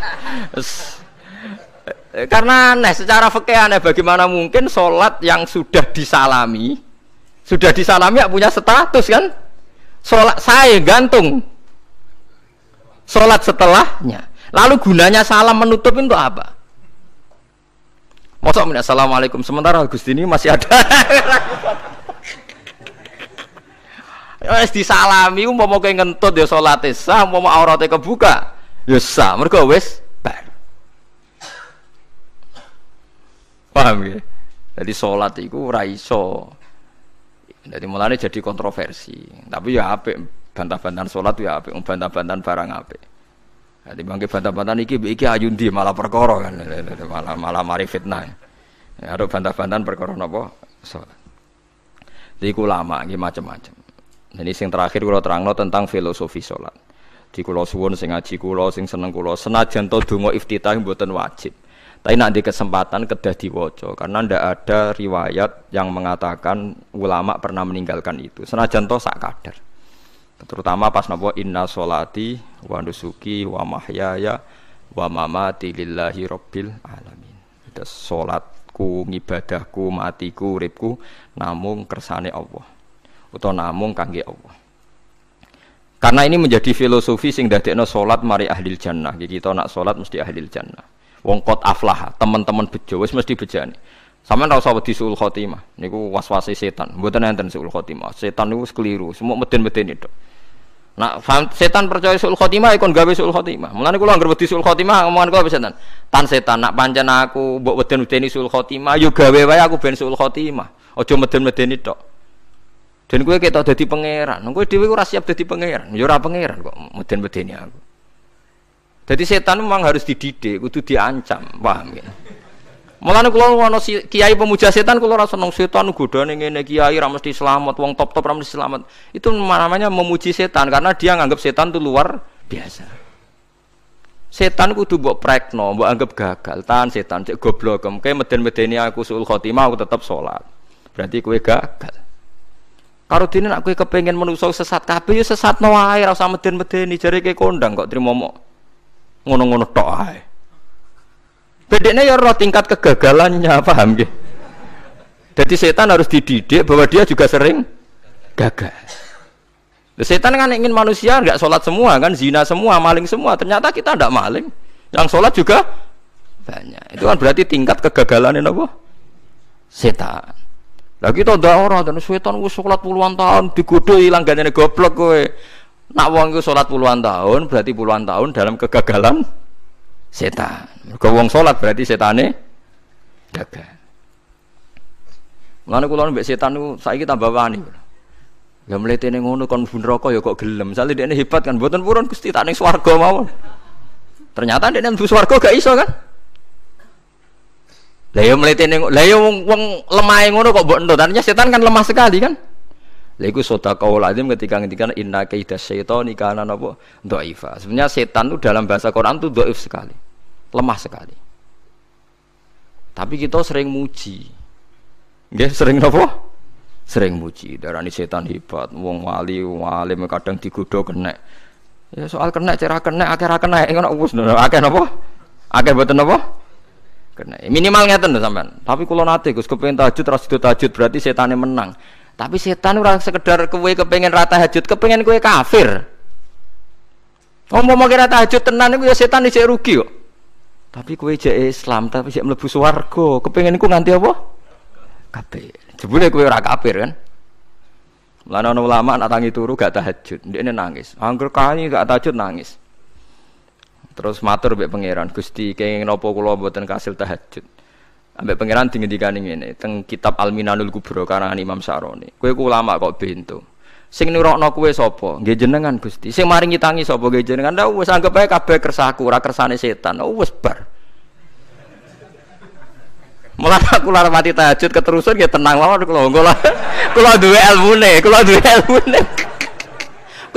Eh, karena aneh, secara fakih aneh bagaimana mungkin sholat yang sudah disalami, sudah disalami ya punya status kan? Sholat saya gantung, sholat setelahnya. Lalu gunanya salam menutup itu apa? Masa minta assalamualaikum sementara Agustini masih ada. *laughs* Wes disalami umpama kowe ngentut ya salate sah, mau auratnya kebuka ya sah. Mergo wis Paham ya? Jadi sholat itu raiso. Jadi mulanya jadi kontroversi. Tapi ya ape bantah-bantahan sholat ya apa bantah-bantahan barang ape. Jadi nah, bangke bantah-bantahan iki iki di malah perkara kan, malah malah mari fitnah. Ya, ada bantah-bantahan perkara nopo Sholat. Jadi ulama iki macam-macam. Jadi sing terakhir terang terangno tentang filosofi sholat. Di kulo suwun sing ngaji kulo sing seneng kulo senajan to dungo iftitah buatan wajib. Tapi nak di kesempatan kedah diwojo karena ndak ada riwayat yang mengatakan ulama pernah meninggalkan itu. Senajan toh sak kader. Terutama pas nopo inna solati wa nusuki wa mahyaya wa mamati lillahi rabbil alamin. Itu salatku, ngibadahku, matiku, uripku namung kersane Allah. Utawa namung kangge Allah. Karena ini menjadi filosofi sing dadekno salat mari ahli jannah. Jadi kita nak salat mesti ahli jannah wong kot aflah teman-teman bejo wis mesti bejani sama nggak usah wedi suul khotimah niku waswasi setan buatan enten suul khotimah setan niku keliru semua meden meden itu Nah, setan percaya sul khotimah, ikon ya gawe sul khotimah. Mulane kula anggere wedi sul khotimah ngomongan kula setan. Tan setan nak pancen aku mbok weden-wedeni sul khotimah, yo ya gawe wae aku ben sul khotimah. Aja meden-medeni itu. Dan kowe ketok dadi pangeran. Gue dhewe ora siap dadi pangeran. Yo ya ora pangeran kok meden-medeni aku. Jadi setan memang harus dididik, kudu diancam, paham ya? Mulane kula ono si, kiai pemuja setan kula ora seneng setan godane ngene kiai ra mesti selamat wong top-top ra mesti selamat. Itu namanya memuji setan karena dia nganggap setan itu luar biasa. Setan kudu mbok prekno, mbok anggap gagal. Tahan setan cek goblok, kayak meden-medeni aku suul khotimah aku tetap sholat. Berarti kowe gagal. Karo dene nek kowe kepengin menungso sesat kabeh ya sesatno wae ra usah meden-medeni jare kowe kondang kok trimomo. mau ngono-ngono tok ae. Bedeknya ya roh tingkat kegagalannya, paham nggih? Jadi setan harus dididik bahwa dia juga sering gagal. Setan kan ingin manusia nggak sholat semua kan, zina semua, maling semua. Ternyata kita tidak maling, yang sholat juga banyak. Itu kan berarti tingkat kegagalan ini apa? Setan. Lagi kita ada orang dan setan sholat puluhan tahun hilang langganannya goblok kowe. Nak wong iku salat puluhan tahun, berarti puluhan tahun dalam kegagalan setan. Kau wong salat berarti setane gagal. Mulane kula mbek setan niku saiki tambah wani. Ya mletene ngono kon mbun neraka ya kok gelem. Sale dekne hebat kan mboten purun Gusti tak ning swarga mawon. Ternyata dekne mlebu swarga gak iso kan? Lah ya mletene lah ya wong lemahe ngono kok mbok entuk. setan kan lemah sekali kan? Lagu kau lazim ketika ketika inna kaidah setan ikana nopo doiva. Sebenarnya setan itu dalam bahasa Quran itu doif sekali, lemah sekali. Tapi kita sering muji, ya sering nopo? Sering muji. ini setan hebat, wong wali, wali kadang digudo kena. Ya soal kena cara kena, akhirnya kena. kena, aku wis akhir napa? akhir betul napa? Kena. Minimal tentu sampean. Tapi kalau nanti Gus kepengen tajud, terus itu tahajud berarti setane menang. Tapi setan ora sekedar kue kepengen rata hajut, kepengen kue kafir. Ngomong rata hajut tenan iku ya setan isih rugi kok. Tapi kue jek Islam, tapi jek melebu swarga, kepengen kue nganti apa? Kape, Jebule kue ora kafir kan? Lan ana ulama nak tangi turu gak tahajud, ini nangis. Angker kae gak tahajud nangis. Terus matur bek pangeran, Gusti kayak nopo kulo buatan kasil tahajud. Ambek pangeran dingendikan ngene, teng kitab Al-Minanul Kubra karangan Imam Saroni. Kowe ku ulama kok bento. Sing nirokno kowe sapa? Nggih jenengan Gusti. Sing maringi tangi sapa nggih jenengan. Ndak wis anggap ae kabeh kersaku, ora kersane setan. Oh wis bar. Mulane aku lara mati ke keterusan ya tenang mawon dua Kula duwe elmune, dua duwe elmune.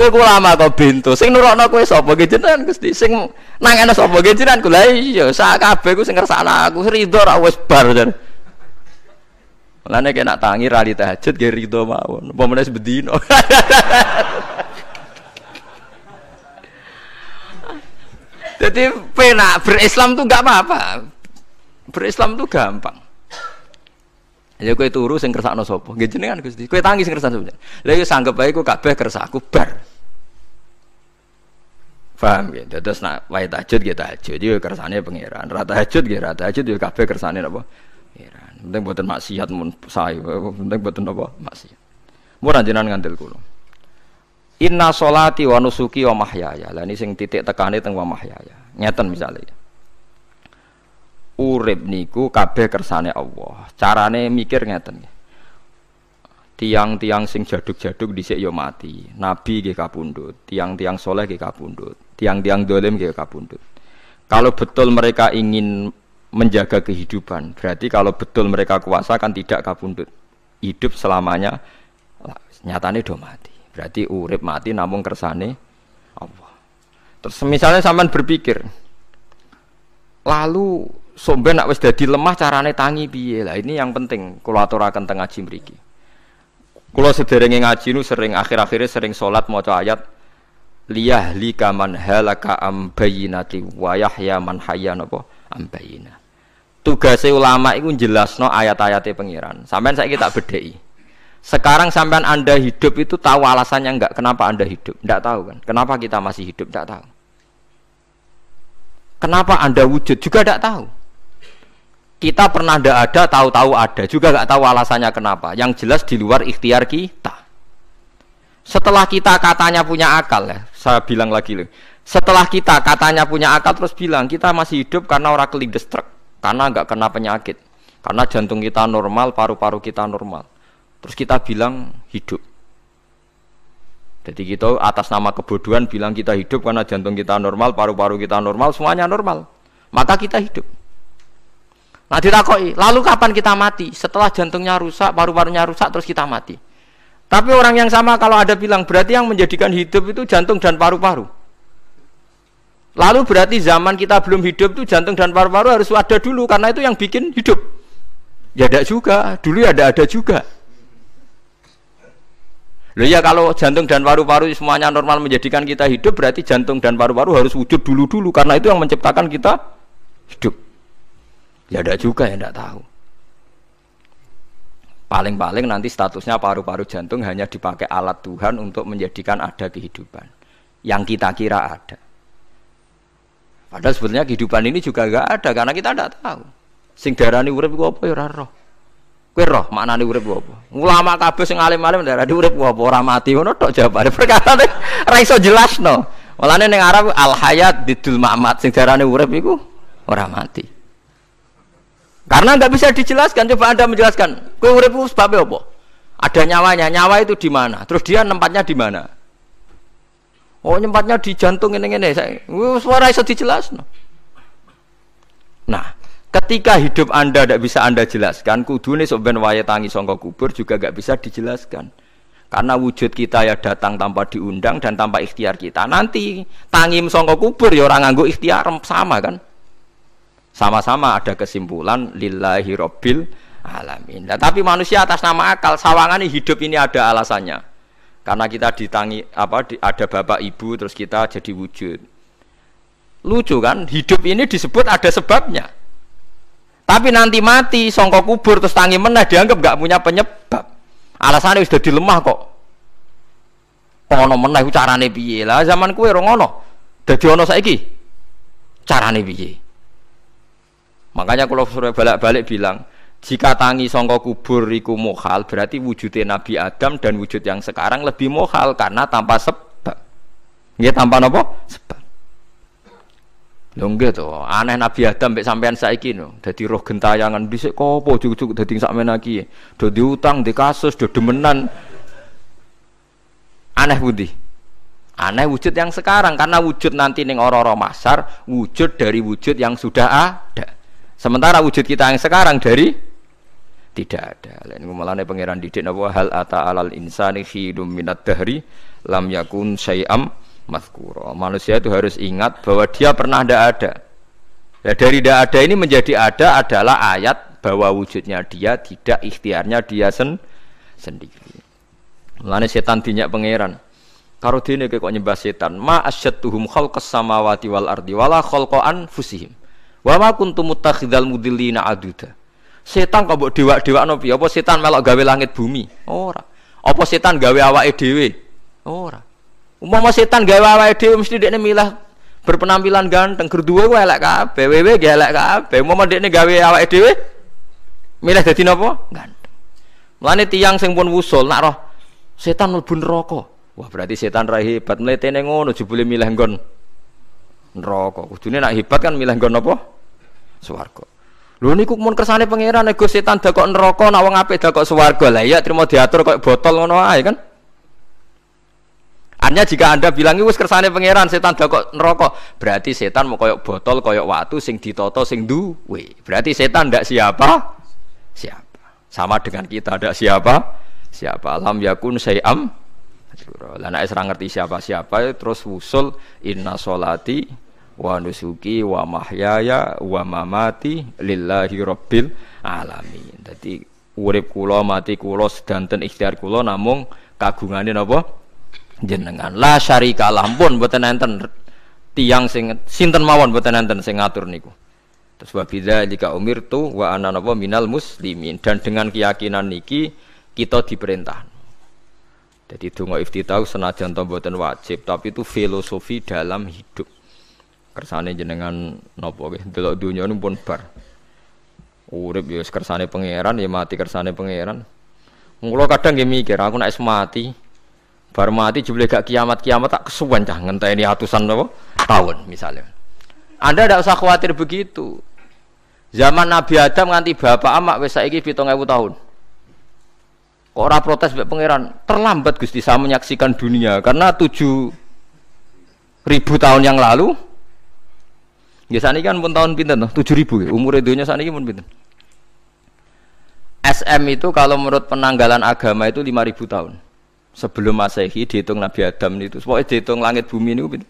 Kowe ku lama kok bintu. Sing nurokno kowe sapa ge jenengan Gusti? Sing nangene sapa ge jenengan? kula iya sak kabeh ku sing kersane aku rido ra wis bar jan. Mulane kena tangi rali tahajud ge ridho mawon. Apa menes bedino. Jadi *laughs* penak berislam tuh gak apa-apa. Berislam tuh gampang. Ya kowe turu sing kersakno sapa? Nggih jenengan Gusti. Kowe tangi sing kersakno. Lah yo iya, sanggep ae kowe kabeh kersaku bar. Paham ya? Terus nak wae tahajud gitu tahajud yo ya kersane pangeran. Ra tahajud nggih ya ra tahajud yo kabeh kersane napa? Pangeran. Penting mboten maksiat mun sae, penting mboten napa maksiat. Mun anjenengan ngandel kula. Inna solati wa nusuki wa mahyaya. Lah ini sing titik tekane teng wa mahyaya. nyetan misalnya. Urip niku kabeh kersane Allah. Carane mikir ngeten. Tiang-tiang sing jaduk-jaduk dhisik yo mati. Nabi nggih kapundhut, tiang-tiang soleh nggih kapundhut tiang-tiang dolim kayak kabundut. Kalau betul mereka ingin menjaga kehidupan, berarti kalau betul mereka kuasa kan tidak kabundut. Hidup selamanya nyatanya do mati. Berarti urip mati namun kersane Allah. Terus misalnya sampean berpikir, lalu somben nak wis dadi lemah carane tangi piye lah ini yang penting kula aturaken teng ngaji mriki kula sederenge ngaji nu sering akhir akhirnya sering sholat maca ayat liyahlika man halaka ambayinati wa yahya man hayya napa ambayina tugas ulama iku jelasno ayat ayatnya pengiran sampai saya kita bedheki. Sekarang sampean Anda hidup itu tahu alasannya enggak kenapa Anda hidup? Enggak tahu kan? Kenapa kita masih hidup? Enggak tahu. Kenapa Anda wujud? Juga enggak tahu. Kita pernah enggak ada, tahu-tahu ada. Juga enggak tahu alasannya kenapa. Yang jelas di luar ikhtiar kita setelah kita katanya punya akal ya saya bilang lagi loh setelah kita katanya punya akal terus bilang kita masih hidup karena orang kelindes truk karena nggak kena penyakit karena jantung kita normal paru-paru kita normal terus kita bilang hidup jadi kita gitu, atas nama kebodohan bilang kita hidup karena jantung kita normal paru-paru kita normal semuanya normal maka kita hidup nah ditakoi lalu kapan kita mati setelah jantungnya rusak paru-parunya rusak terus kita mati tapi orang yang sama kalau ada bilang berarti yang menjadikan hidup itu jantung dan paru-paru. Lalu berarti zaman kita belum hidup itu jantung dan paru-paru harus ada dulu karena itu yang bikin hidup. Ya ada juga, dulu ya ada ada juga. Loh ya kalau jantung dan paru-paru semuanya normal menjadikan kita hidup berarti jantung dan paru-paru harus wujud dulu-dulu karena itu yang menciptakan kita hidup. Ya ada juga yang tidak tahu. Paling-paling nanti statusnya paru-paru jantung hanya dipakai alat Tuhan untuk menjadikan ada kehidupan yang kita kira ada. Padahal sebetulnya kehidupan ini juga nggak ada karena kita tidak tahu. Sing darani urip ku apa ya roh. Kowe roh maknane urip apa? Ulama kabeh sing alim-alim darani urip apa ora mati ngono tok jawabane. *laughs* Perkatane ora iso jelasno. Walane ning Arab al hayat didul mamat sing darani urip iku ora mati. Karena nggak bisa dijelaskan, coba Anda menjelaskan. Kue urip sebabnya apa? Ada nyawanya, nyawa itu di mana? Terus dia tempatnya di mana? Oh, tempatnya di jantung ini ini. Saya, suara bisa dijelas. Nah, ketika hidup Anda tidak bisa Anda jelaskan, kudune sok ben waya tangi songkok kubur juga nggak bisa dijelaskan. Karena wujud kita ya datang tanpa diundang dan tanpa ikhtiar kita. Nanti tangim songkok kubur ya orang nganggo ikhtiar sama kan? Sama-sama ada kesimpulan lillahi robbil alamin. Nah, tapi manusia atas nama akal sawangan ini hidup ini ada alasannya. Karena kita ditangi apa di, ada bapak ibu terus kita jadi wujud. Lucu kan? Hidup ini disebut ada sebabnya. Tapi nanti mati songkok kubur terus tangi menah dianggap nggak punya penyebab. Alasannya sudah dilemah kok. Ono menah carane piye lah zaman kue rongono. Dadi ono saiki carane piye? Makanya kalau sudah balik-balik bilang, jika tangi songko kubur iku mohal, berarti wujudnya Nabi Adam dan wujud yang sekarang lebih mohal karena tanpa sebab. Nggih tanpa nopo? Sebab. Lho nggih to, aneh Nabi Adam sampai sampean saiki no. Dadi roh gentayangan dhisik kopo jujuk dadi sakmene iki. Do diutang, di kasus, do demenan. Aneh budi. Aneh wujud yang sekarang karena wujud nanti neng ororo masar, wujud dari wujud yang sudah ada. Sementara wujud kita yang sekarang dari tidak ada. Lain ngomelane pangeran didik napa hal ata alal insani hidum minat dahri lam yakun syai'am mazkura. Manusia itu harus ingat bahwa dia pernah tidak ada. Ya, dari tidak ada ini menjadi ada adalah ayat bahwa wujudnya dia tidak ikhtiarnya dia sen sendiri. Lain setan dinyak pangeran. Karo dene kok nyembah setan, ma asyattuhum khalqas samawati wal ardi wala khalqan fusihim. Wa ma kuntum mutakhidzal mudillina aduda. Setan kok mbok dewa-dewakno piye? Apa setan melok gawe langit bumi? Ora. Apa setan gawe awake dhewe? Ora. Umpama setan gawe awake dhewe mesti dekne milah berpenampilan ganteng, gerduwe ku elek kabeh, wewe ge elek kabeh. Umpama dekne gawe awake dhewe milah dadi nopo Ganteng. Mulane tiang sing pun wusul nak roh setan mlebu neraka. Wah, berarti setan ra hebat mletene ngono jebule milah nggon neraka. Kudune nak hebat kan milah nggon apa? swarga. Lho niku mun kersane pangeran nego setan dakok neraka nak wong apik dakok swarga. Lah iya trimo diatur kok botol ngono ae kan. Artinya jika Anda bilang itu kersane pangeran setan dakok neraka, berarti setan mau koyok botol, koyok watu sing ditoto sing duwe. Berarti setan ndak siapa? Siapa? Sama dengan kita ndak siapa? Siapa? Alam yakun sayam. Lah nek ngerti siapa-siapa terus wusul inna solati wa nusuki wa mahyaya wa mamati lillahi rabbil alamin. Dadi urip kula mati kula sedanten ikhtiar kula namung kagungane napa jenengan. La syarika lah pun mboten enten tiang sing sinten mawon mboten enten sing ngatur niku. Terus wa bidzalika umirtu wa ana napa minal muslimin dan dengan keyakinan niki kita diperintah. Jadi donga iftitah senajan to wajib, tapi itu filosofi dalam hidup kersane jenengan nopo nggih delok dunia nu pun bar urip ya kersane pangeran ya mati kersane pangeran ngulo kadang gini mikir aku naik mati bar mati jebule gak kiamat-kiamat tak kesuwen cah ini atusan nopo tahun misalnya Anda tidak usah khawatir begitu. Zaman Nabi Adam nganti bapak amak wis saiki 7000 tahun. Kok ora protes mbek pangeran? Terlambat Gusti saya menyaksikan dunia karena 7 ribu tahun yang lalu Ya saniki kan pun tahun pinten tujuh ribu ya. Umur dunia saniki pun pinten. SM itu kalau menurut penanggalan agama itu 5000 tahun. Sebelum Masehi dihitung Nabi Adam itu. Pokoknya dihitung langit bumi ini pinten.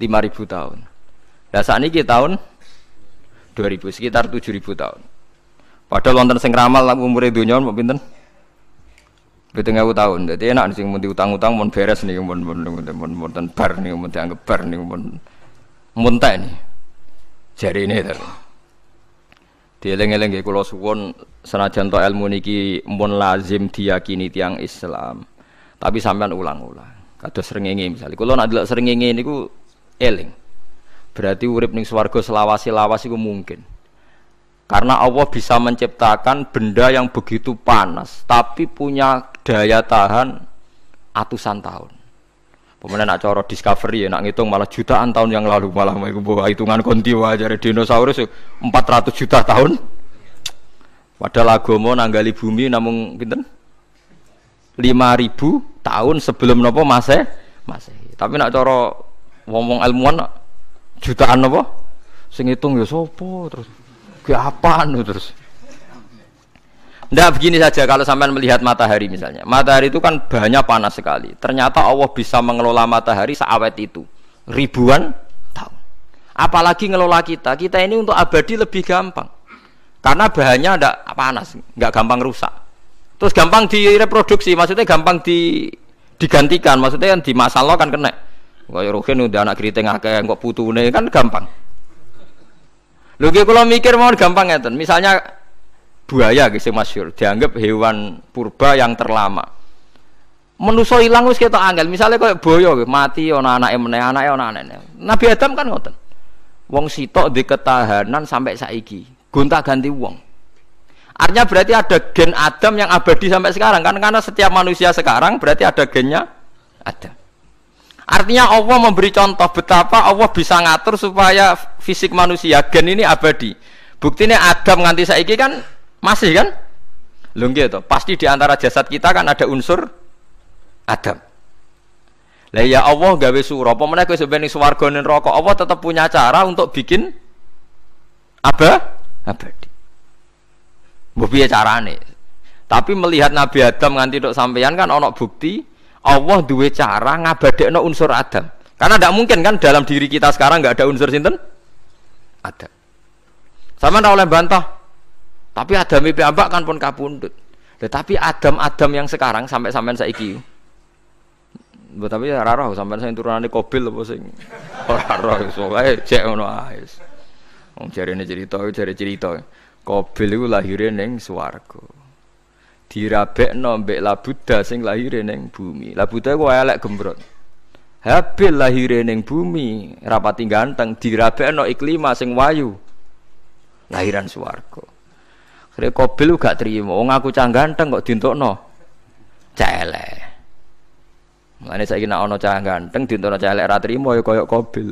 5000 tahun. Nah saniki tahun 2000 sekitar 7000 tahun. Padahal wonten sing ramal umure donya mau pinten? Pitung ewu tahun. Jadi enak sing mau diutang utang mau beres nih mau mun mun mun bar nih mun dianggep bar nih mun muntah ini jari ini tadi dieleng eling Kalau suwon senajan to ilmu niki mun lazim diyakini tiang Islam tapi sampean ulang-ulang sering srengenge misalnya kalau nak sering ini niku eling berarti urip ning swargo selawasi-lawasi mungkin karena Allah bisa menciptakan benda yang begitu panas tapi punya daya tahan atusan tahun Pemenang nak coro discovery ya, nak ngitung malah jutaan tahun yang lalu malah mau bawa hitungan konti wajar dinosaurus 400 ya, juta tahun. Padahal agama nanggali bumi namun pinten 5000 tahun sebelum nopo masih masih. Tapi nak coro ngomong ilmuwan jutaan nopo sing yo ya sopo terus. apa apaan terus. Tidak begini saja kalau sampai melihat matahari misalnya. Matahari itu kan banyak panas sekali. Ternyata Allah bisa mengelola matahari seawet itu. Ribuan tahun. Apalagi ngelola kita. Kita ini untuk abadi lebih gampang. Karena bahannya tidak panas, nggak gampang rusak. Terus gampang direproduksi, maksudnya gampang di, digantikan, maksudnya yang dimasalah kan kena. Kayak Ruhin udah anak keriting akeh, kok putune kan gampang. Lho kalau mikir mau gampang ngeten. Misalnya buaya gitu masyur dianggap hewan purba yang terlama menuso hilang wis kita angel misalnya kayak boyo gitu, mati anak anake anak anak anak anake Nabi Adam kan ngoten wong sitok di ketahanan sampai saiki gonta ganti wong artinya berarti ada gen Adam yang abadi sampai sekarang kan karena setiap manusia sekarang berarti ada gennya ada artinya Allah memberi contoh betapa Allah bisa ngatur supaya fisik manusia gen ini abadi buktinya Adam nganti saiki kan masih kan? Lho gitu. Pasti di antara jasad kita kan ada unsur Adam. Lah ya Allah gawe suro apa meneh kowe sebenarnya swarga neraka, Allah tetap punya cara untuk bikin apa? Abadi. Mbok piye carane? Tapi melihat Nabi Adam nganti tok sampeyan kan ana bukti Allah duwe cara ngabadekno unsur Adam. Karena tidak mungkin kan dalam diri kita sekarang nggak ada unsur sinten? Ada. Sama tidak oleh bantah. Tapi Adam ambak kan pun kapundut, Tetapi Adam-Adam yang sekarang sampai sampean saiki. Mbok tapi ya raroh sampean sing turunane Kobil apa sing *laughs* ora iso sokae cek ngono ae. Wong jarene cerita jare cerita. Kobil iku lahire ning swarga. Dirabekno mbek Labuda sing lahire ning bumi. Labuda ku elek gembrot. Habil lahire ning bumi, rapati ganteng dirabekno iklima sing wayu. Lahiran swarga. Kira Kobil gak terima. Oh ngaku cang ganteng kok dintokno. Celek. Mulane saya nek ono cang ganteng dintokno calek ra terima ya koyo Kobil.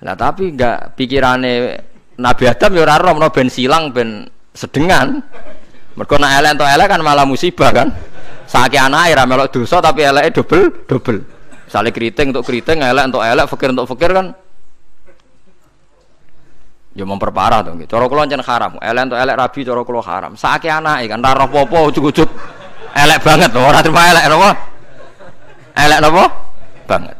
Nah tapi enggak pikirane Nabi Adam ya ora roh ben silang ben sedengan. Mergo nek elek entuk elek kan malah musibah kan. Saking anake ra melok dosa tapi eleke double, double. Sale keriting untuk keriting, elek untuk elek, fakir untuk fakir kan Ya memperparah to nggih. Gitu. Cara kula ncen haram. Elek to elek rabi cara kula haram. Saake anake kan darah popo apa ujug elek banget ora terima elek napa? Elek napa? Banget.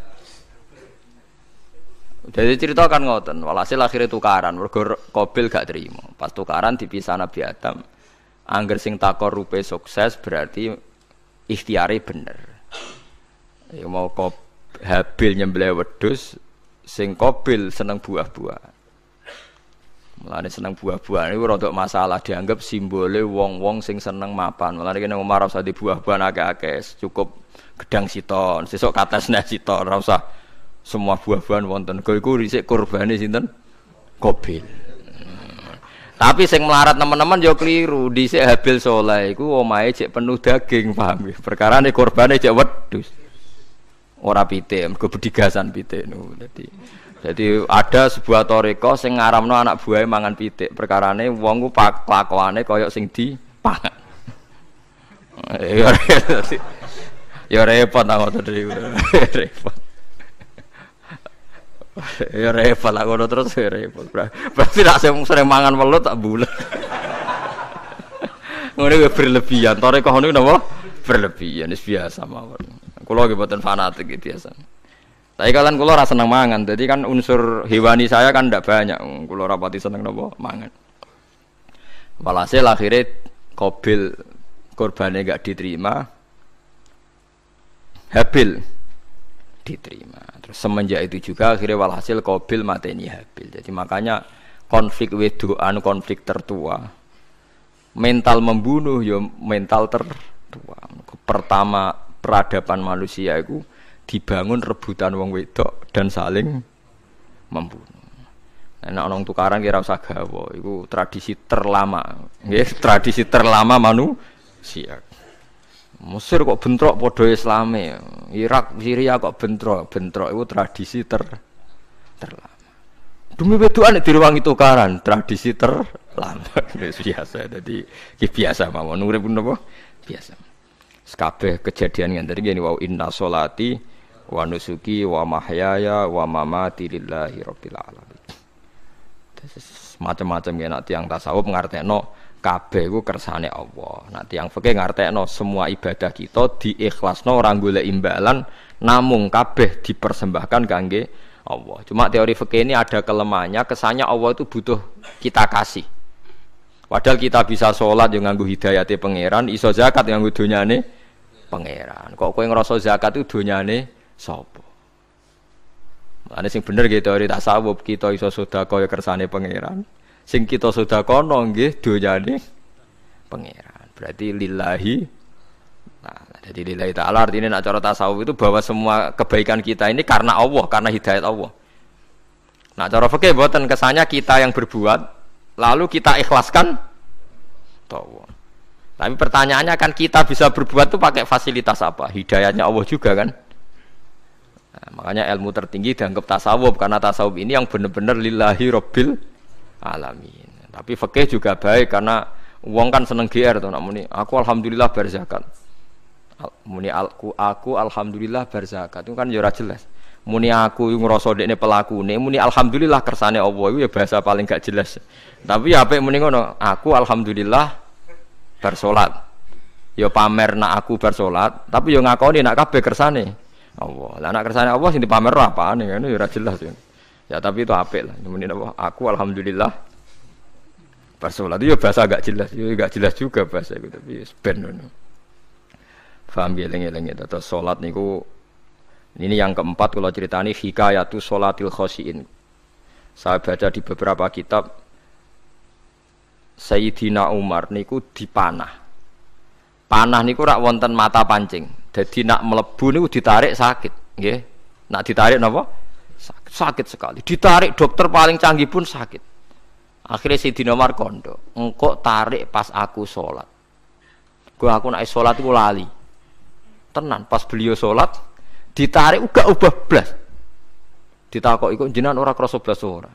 Jadi cerita kan ngoten, walhasil akhirnya tukaran, mergo kobil gak terima. Pas tukaran dipisah Nabi Adam. Angger sing takor rupe sukses berarti ikhtiari bener. Ya mau kop Habil nyembelih wedus, sing Kobil seneng buah buah Mulane seneng buah-buahan iku untuk masalah dianggap simbole wong-wong sing seneng mapan. Mulane kene Umar usah di buah-buahan akeh-akeh, cukup gedang siton, sesuk katesne siton, ora usah semua buah-buahan wonten. Go iku risik kurbane sinten? Kobil. Tapi sing melarat teman-teman yo ya keliru. Dhisik Habil Saleh iku omahe cek penuh daging, paham ya? Perkarane korbane cek wedhus. Ora pitik, mergo bedigasan pitik niku. Dadi jadi ada sebuah toriko sing ngaramno anak buahnya mangan pitik. Perkarane wong ku pak ini koyok sing di pangan. *laughs* ya repot aku tadi. repot. ya repot aku *laughs* *laughs* ya, terus ya repot. Berarti nak sering mangan welut tak bulat. Ngono berlebihan. toriko ngono napa? Berlebihan, biasa mawon. Kulo ge boten fanatik biasa. Tapi kalian kulo rasa seneng mangan, jadi kan unsur hewani saya kan tidak banyak. Hmm, kulo rapati seneng nopo mangan. Walhasil akhirnya kobil korbannya gak diterima, Habil diterima. Terus semenjak itu juga akhirnya walhasil kobil mati ini Habil. Jadi makanya konflik wedoan konflik tertua mental membunuh ya mental tertua pertama peradaban manusia itu dibangun rebutan wong wedok dan saling hmm. membunuh. Enak orang tukaran kira usah gawa, itu tradisi terlama, ya, *laughs* tradisi terlama manu manusia. Mesir kok bentrok podo Islame, Irak, Syria kok bentrok, bentrok iku tradisi ter terlama. Demi wedok di ruang itu karan, tradisi terlama *laughs* biasa. Jadi biasa mawon urip napa? Biasa. Sekabeh kejadian yang tadi gini wow inna solati wa nusuki wa mahyaya wa mamati lillahi rabbil alamin. Macam-macam ya nanti yang tasawuf ngartekno kabeh ku kersane Allah. nanti yang fikih ngartekno semua ibadah kita diikhlasno orang golek imbalan namung kabeh dipersembahkan kangge Allah. Cuma teori fikih ini ada kelemahannya, kesannya Allah itu butuh kita kasih. Padahal kita bisa sholat yang nganggu hidayati pangeran, iso zakat yang nganggu nih pangeran. Kok kowe ngerasa zakat itu dunia nih? Nah, ini sing bener gitu teori tasawuf kita iso sedekah ya kersane pangeran. Sing kita sedekah kono nggih donyane pangeran. Berarti lillahi Nah, jadi lillahi ta'ala artinya nak cara tasawuf itu bahwa semua kebaikan kita ini karena Allah, karena hidayat Allah. Nah, cara fikih buatan kesannya kita yang berbuat lalu kita ikhlaskan tawa. Tapi pertanyaannya kan kita bisa berbuat itu pakai fasilitas apa? Hidayatnya Allah juga kan? Nah, makanya ilmu tertinggi dianggap tasawuf karena tasawuf ini yang benar-benar lillahi robbil alamin. Tapi fikih juga baik karena uang kan seneng GR tuh muni Aku alhamdulillah berzakat. Muni aku, aku alhamdulillah berzakat itu kan jurah ya jelas. Muni aku yang ngerasa ini pelaku ini Muni alhamdulillah kersane Allah itu ya bahasa paling gak jelas. Tapi ya apa muni ngono? Aku alhamdulillah bersolat. Yo ya pamer nak aku bersolat, tapi yo ya ngakoni nak kabeh kersane. Allah. Lah anak kersane Allah sing dipamer apa? ya ngene ya ora jelas ya. Ya tapi itu apik lah. Kemudian Allah, aku alhamdulillah bersolat itu ya bahasa agak jelas, ya agak jelas juga bahasa itu tapi ben ya ngono. Paham ya lengi-lengi ya. solat salat niku ini yang keempat kalau ceritani hikayatu solatil khosiin. Saya baca di beberapa kitab Sayyidina Umar niku dipanah. Panah niku rak wonten mata pancing. Jadi nak melebu niku ditarik sakit, ya, Nak ditarik napa? Sakit, sakit sekali. Ditarik dokter paling canggih pun sakit. Akhirnya si Dinomar kondo, engkau tarik pas aku sholat. Gue aku naik sholat gue lali. Tenan pas beliau sholat, ditarik uga ubah belas. Ditakok ikut jenan ora kroso belas ora.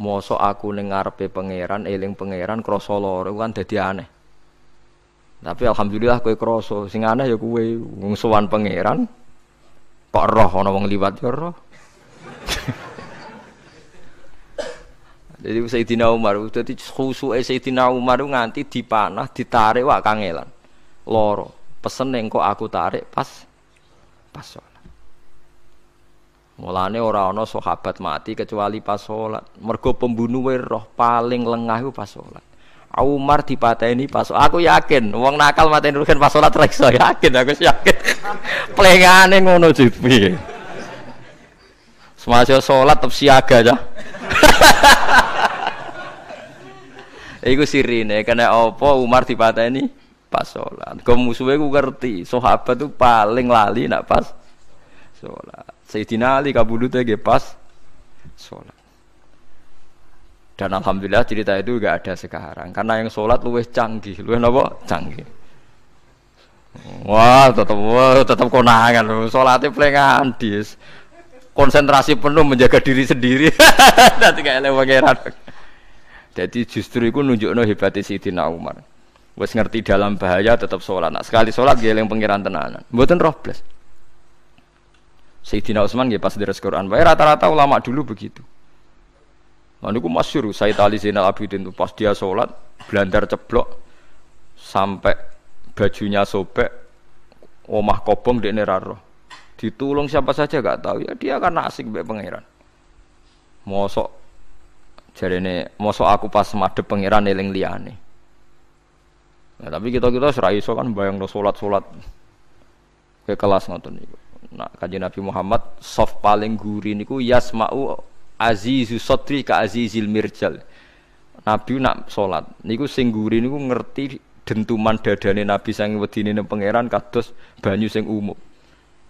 moso aku nengar pangeran, eling pangeran kroso loro kan jadi aneh. Tapi alhamdulillah kowe krasa sing aneh ya kowe wong sowan pangeran kok roh ana wong liwat ya roh. *laughs* Jadi Sayyidina Umar, jadi khusuke Sayyidina Umar nganti dipanah, ditarik wak kangelan. Loro. Pesen yang kok aku tarik pas pas sholat. Mulane orang ana sahabat mati kecuali pas sholat. Mergo pembunuh roh paling lengah itu pas sholat. Umar dipateni pas aku yakin wong nakal mateni Rukin pas salat ra iso yakin aku yakin *laughs* plengane ngono jipi semasa salat tetap siaga ya *laughs* Iku sirine kena apa Umar dipateni pas salat. Kok musuhe ku ngerti, sahabat tuh paling lali nak pas salat. Sayyidina Ali kabudute nggih pas salat. Dan alhamdulillah cerita itu gak ada sekarang karena yang sholat lu luwes canggih, luwes apa? Canggih. Wah, tetap wah, tetap konangan lu. Sholatnya pelengan dis. Konsentrasi penuh menjaga diri sendiri. *laughs* Nanti kayak lewat pangeran. Jadi justru itu nunjukno hebatnya Sidina Umar. Wes ngerti dalam bahaya tetap sholat. Nah, sekali sholat dia yang pangeran tenanan. roh robles. Sayyidina Utsman nggih pas deres Quran. rata-rata ulama dulu begitu. Nah suruh saya Said Ali Zainal Abidin pas dia sholat blandar ceblok sampai bajunya sobek omah kobong di neraroh, ditulung siapa saja gak tahu ya dia karena asik be pangeran mosok jadi nih mosok aku pas madep pangeran eling liane nah, tapi kita kita serai so kan bayang lo sholat sholat ke kelas nonton itu. nah kaji Nabi Muhammad soft paling gurih niku yasmau azizu sotri ka azizil mirjal nabi nak sholat niku sing guri niku ngerti dentuman dadane nabi sang wedine pangeran kados banyu sing umum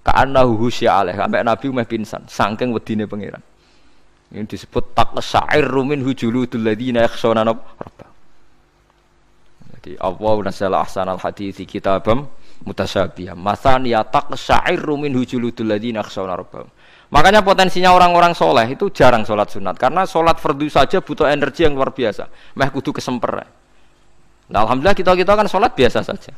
karena husya alaih sampai nabi meh pingsan saking wedine pangeran ini disebut tak sa'ir rumin hujulu ladina yakhshawna rabbah jadi Allah ahsan al hadithi kitabam mutasabiyah. masan ya tak sa'ir rumin hujuludul ladina yakhshawna rabbah Makanya potensinya orang-orang soleh itu jarang sholat sunat karena sholat fardu saja butuh energi yang luar biasa. Meh kudu kesemper. Nah, alhamdulillah kita kita kan sholat biasa saja.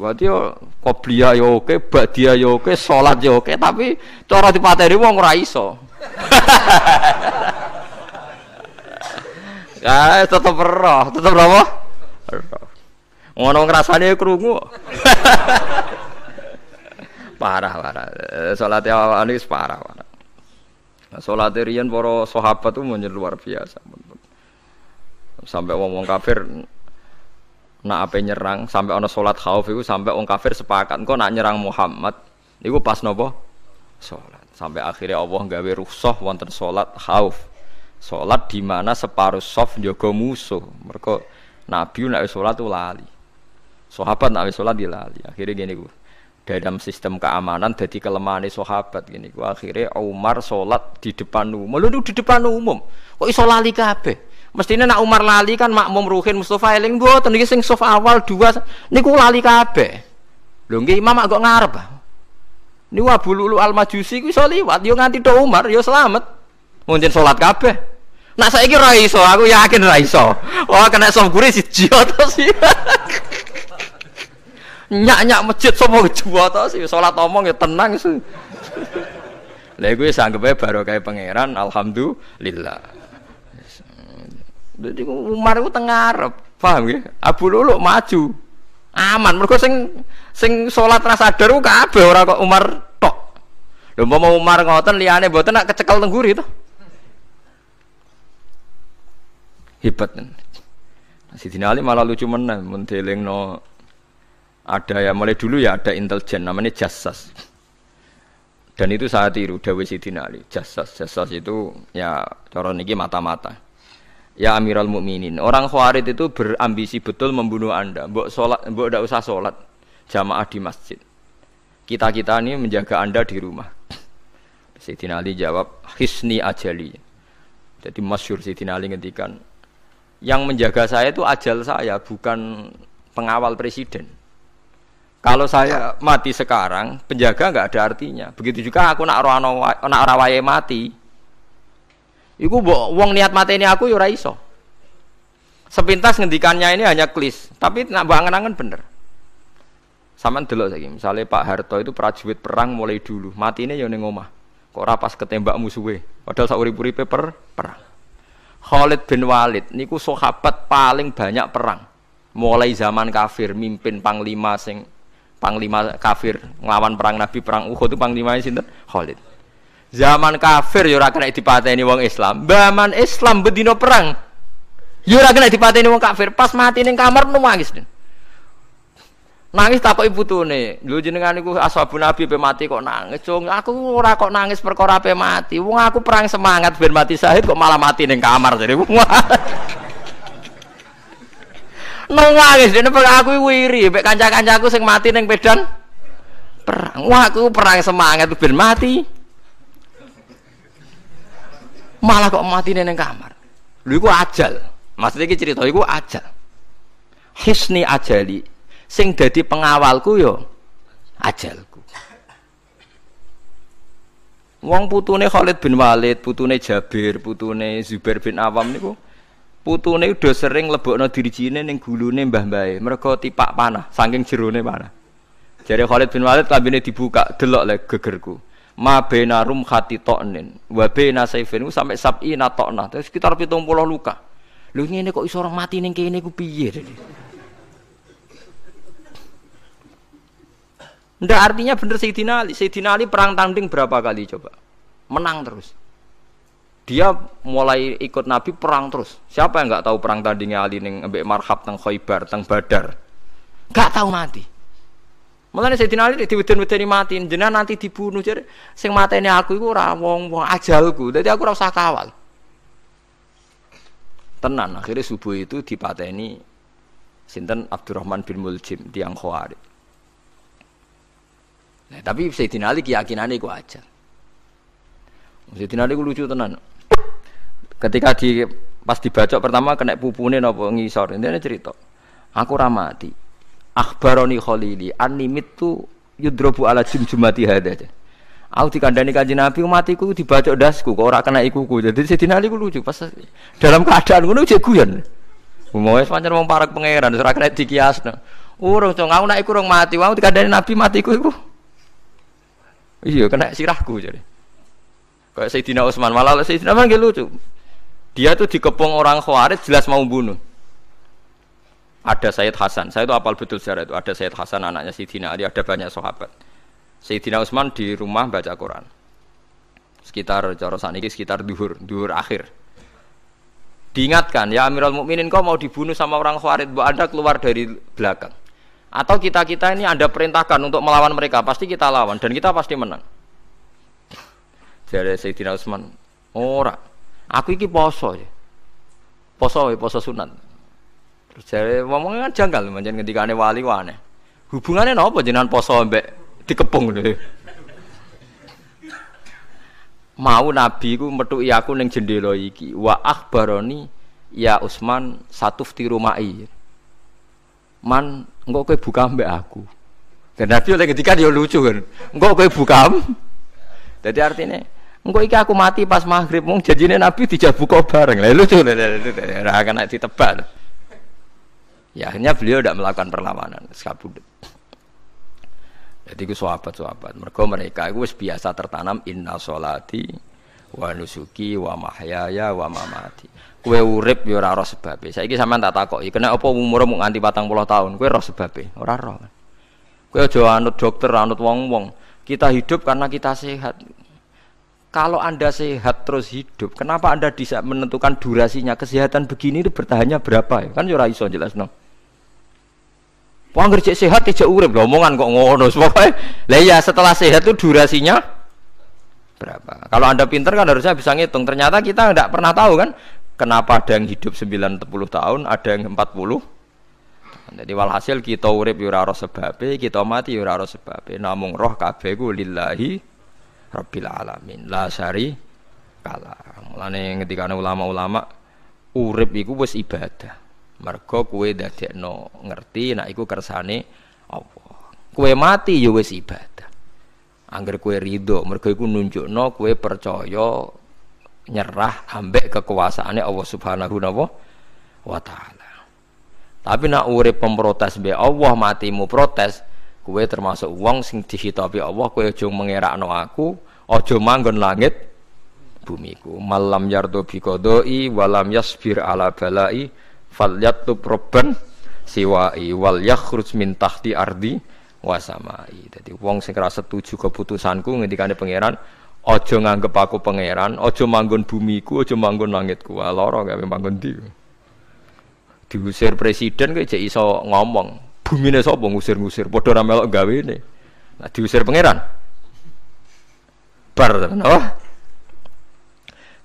Berarti yo koplia yo oke, badia yo oke, sholat yo oke, tapi cara dipateni wong ora so. *laughs* Ya, tetap roh, tetap roh. Ngono ngrasane krungu. *laughs* parah parah. Eh, salat awal ini parah parah. Nah, salat riyen para sahabat itu menjadi luar biasa. Sampai wong-wong kafir nak apa nyerang sampai ono salat khauf itu sampai wong kafir sepakat kok nak nyerang Muhammad iku pas nopo salat. Sampai akhirnya Allah gawe rusuh wonten salat khauf. Salat di mana separuh soft jaga musuh. Mergo Nabi nak salat tuh lali. Sahabat nak salat dilali. Akhirnya gini gue dalam sistem keamanan jadi kelemahan sahabat gini gue akhirnya Umar sholat di depan umum lu di depan umum kok iso lali kabeh mestinya nak Umar lali kan makmum Ruhin Mustafa eling mboten iki sing sof awal dua ini gue lali kabeh lu nggih imam agak ngarep wah Abu Lulu Al Majusi gue iso liwat yo nganti do Umar yo selamat mungkin sholat kabeh nak saya kira iso aku yakin raiso, iso wah kena sof gurih si jiot sih *laughs* nyak-nyak masjid semua juwa tau sih sholat omong ya tenang sih. Lah sanggup ya baru kayak pangeran alhamdulillah. Jadi Umar itu tengar, paham ya? Abu Lulu maju, aman. Mereka sing sing sholat rasa sadar kabeh Orang kok Umar tok. lu mau Umar ngotot liane buatnya, nak kecekal tengguri tuh Hebat. Nah, Sidina Ali malah lucu menang, meneh no ada ya mulai dulu ya ada intelijen namanya jasas dan itu saya tiru Dewi Siti Nali jasas jasas itu ya coron ini mata-mata ya amiral Mukminin orang Khawarid itu berambisi betul membunuh anda mbok sholat mbok tidak usah sholat jamaah di masjid kita kita ini menjaga anda di rumah *coughs* Siti Nali jawab hisni ajali jadi masyur Siti Nali ngetikan yang menjaga saya itu ajal saya bukan pengawal presiden kalau saya mati sekarang, penjaga nggak ada artinya. Begitu juga aku nak rono nak rawaye mati. Iku bo, wong niat mati ini aku yura ya iso. Sepintas ngendikannya ini hanya klis, tapi nak bangen-angen bener. Sama delok lagi. misalnya Pak Harto itu prajurit perang mulai dulu, Mati ini ya ning omah. Kok rapas ketembak musuhnya, padahal sauri puri paper perang. Khalid bin Walid niku sahabat paling banyak perang. Mulai zaman kafir mimpin panglima sing panglima kafir ngelawan perang Nabi perang Uhud itu panglima sinten Khalid zaman kafir yo ora kena dipateni wong Islam zaman Islam bedino perang yo ora kena dipateni wong kafir pas mati neng kamar nangis nangis takut ibu nih lho jenengan iku ashabu nabi pe mati kok nangis cung aku ora kok nangis perkara pe mati wong aku perang semangat ben mati sahid kok malah mati neng kamar jadi *laughs* nangis dene aku wiri mek kanca-kancaku sing mati ning pedan perang wah aku perang semangat ben mati malah kok mati neng kamar Lu iku ajal maksudnya iki cerita iku ajal hisni ajali sing dadi pengawalku yo ya, ajalku wong putune Khalid bin Walid putune Jabir putune Zubair bin Awam niku putune udah sering lebokno neng ning gulune mbah mbahe mergo tipak panah saking jerone mana jadi Khalid bin Walid lambene dibuka delok le gegerku ma benarum khati tonen wa bena saifin sampai na tokna terus sekitar 70 luka lho ngene kok iso orang mati ning kene ku piye Ndak artinya bener Sayyidina Ali. Sayyidina Ali perang tanding berapa kali coba? Menang terus dia mulai ikut Nabi perang terus. Siapa yang nggak tahu perang tandingnya Ali neng Mbak Marhab teng Khaybar teng Badar? Gak tahu mati. Mulane Sayyidina tiba tiba wedeni mati, jenengan nanti dibunuh jadi sing ini aku itu rawong wong aja ajalku. Jadi aku rasa kawal. Tenan akhirnya subuh itu di ini sinten Abdurrahman bin Muljim tiang Khawari. Nah, tapi Sayyidina keyakinan ini gua aja. Sayyidina Ali lucu tenan. Ketika di pas dibacok pertama kena pupune napa ngisor. Intine cerita. Aku ramati. mati. Akhbaroni Khalili animit tu yudrobu ala jumjumati hada aja. Aku dikandani kanji Nabi matiku dibacok dasku kok ora kena ikuku. Jadi Sayyidina Ali lucu pas dalam keadaan ngono jek guyon. Umawe pancen wong parek pangeran ora kena dikiasno. Urung cung aku nek iku urung mati, aku dikandani Nabi matiku iku. Iya kena sirahku jadi. Kayak Sayyidina Utsman, malah Sayyidina Utsman gak lucu. Dia tuh dikepung orang Khawarij jelas mau bunuh. Ada Sayyid Hasan, saya itu apal betul sejarah itu. Ada Sayyid Hasan anaknya Sayyidina Ali, ada banyak sahabat. Sayyidina Utsman di rumah baca Quran. Sekitar cara ini sekitar duhur, duhur akhir. Diingatkan, ya Amirul Mukminin kau mau dibunuh sama orang Khawarij, bu Anda keluar dari belakang. Atau kita-kita ini Anda perintahkan untuk melawan mereka, pasti kita lawan dan kita pasti menang. Jare Sayyidina Utsman, "Ora. Aku iki poso ya. Poso ya, poso sunat." Terus jare ngomongnya kan janggal ketika ane wali wane. Hubungannya napa jenengan poso mbek dikepung deh Mau Nabi ku metu aku neng jendela iki, wa akhbaroni ya Utsman satuf tirumai. Man engkau kowe buka mbek aku. Dan Nabi oleh ketika dia ya lucu kan. engkau kowe buka. Jadi artinya Engko iki aku mati pas maghrib mung janjine Nabi dijabuk buka bareng. lalu lalu lucu ora kena ditebak. Ya akhirnya beliau tidak melakukan perlawanan, sekabudut. Jadi itu sahabat-sahabat. Mereka mereka itu biasa tertanam inna solati wa nusuki wa mahyaya wa mamati. Kue urip biar ya ora roh Saya ini sama tak takoki, kena apa umur mung batang puluh tahun, kue roh sebabe? Orang roh. Kue jauh anut dokter, anut wong-wong. Kita hidup karena kita sehat. Kalau Anda sehat terus hidup, kenapa Anda bisa menentukan durasinya? Kesehatan begini itu bertahannya berapa ya? Kan yura ya iso jelas no. Wah kerja sehat tidak urip omongan kok ngono. semua. *laughs* lah ya setelah sehat itu durasinya berapa? Kalau Anda pinter kan harusnya bisa ngitung. Ternyata kita tidak pernah tahu kan kenapa ada yang hidup 90 tahun, ada yang 40 jadi walhasil kita urip yura ya roh sebabnya, kita mati yura ya roh sebabnya. Namung roh kabeh lillahi Rabbil alamin. La syari kala. Mulane ngendikane ulama-ulama urip iku wis ibadah. Mergo kue dadekno ngerti nek iku kersane Allah. Kue mati ya wis ibadah. Angger kue ridho, mergo iku nunjukno kue percaya nyerah ambek kekuasaannya Allah Subhanahu wa taala. Tapi nak urip pemprotes be Allah matimu protes, kue termasuk wong sing dihitopi Allah kue aja mengerakno aku ojo manggon langit bumiku malam yardo bikodoi walam yasbir ala balai fal yatlub robban siwai wal yakhruj min tahti ardi wasamai jadi wong sing setuju keputusanku ngendikane pangeran ojo nganggep aku pangeran ojo manggon bumiku ojo manggon langitku lara gawe manggon di diusir presiden kok iso ngomong Bumine sobong, ngusir-ngusir, padha ramelok gawe ini. Nah diusir pangeran. Bar tenan oh.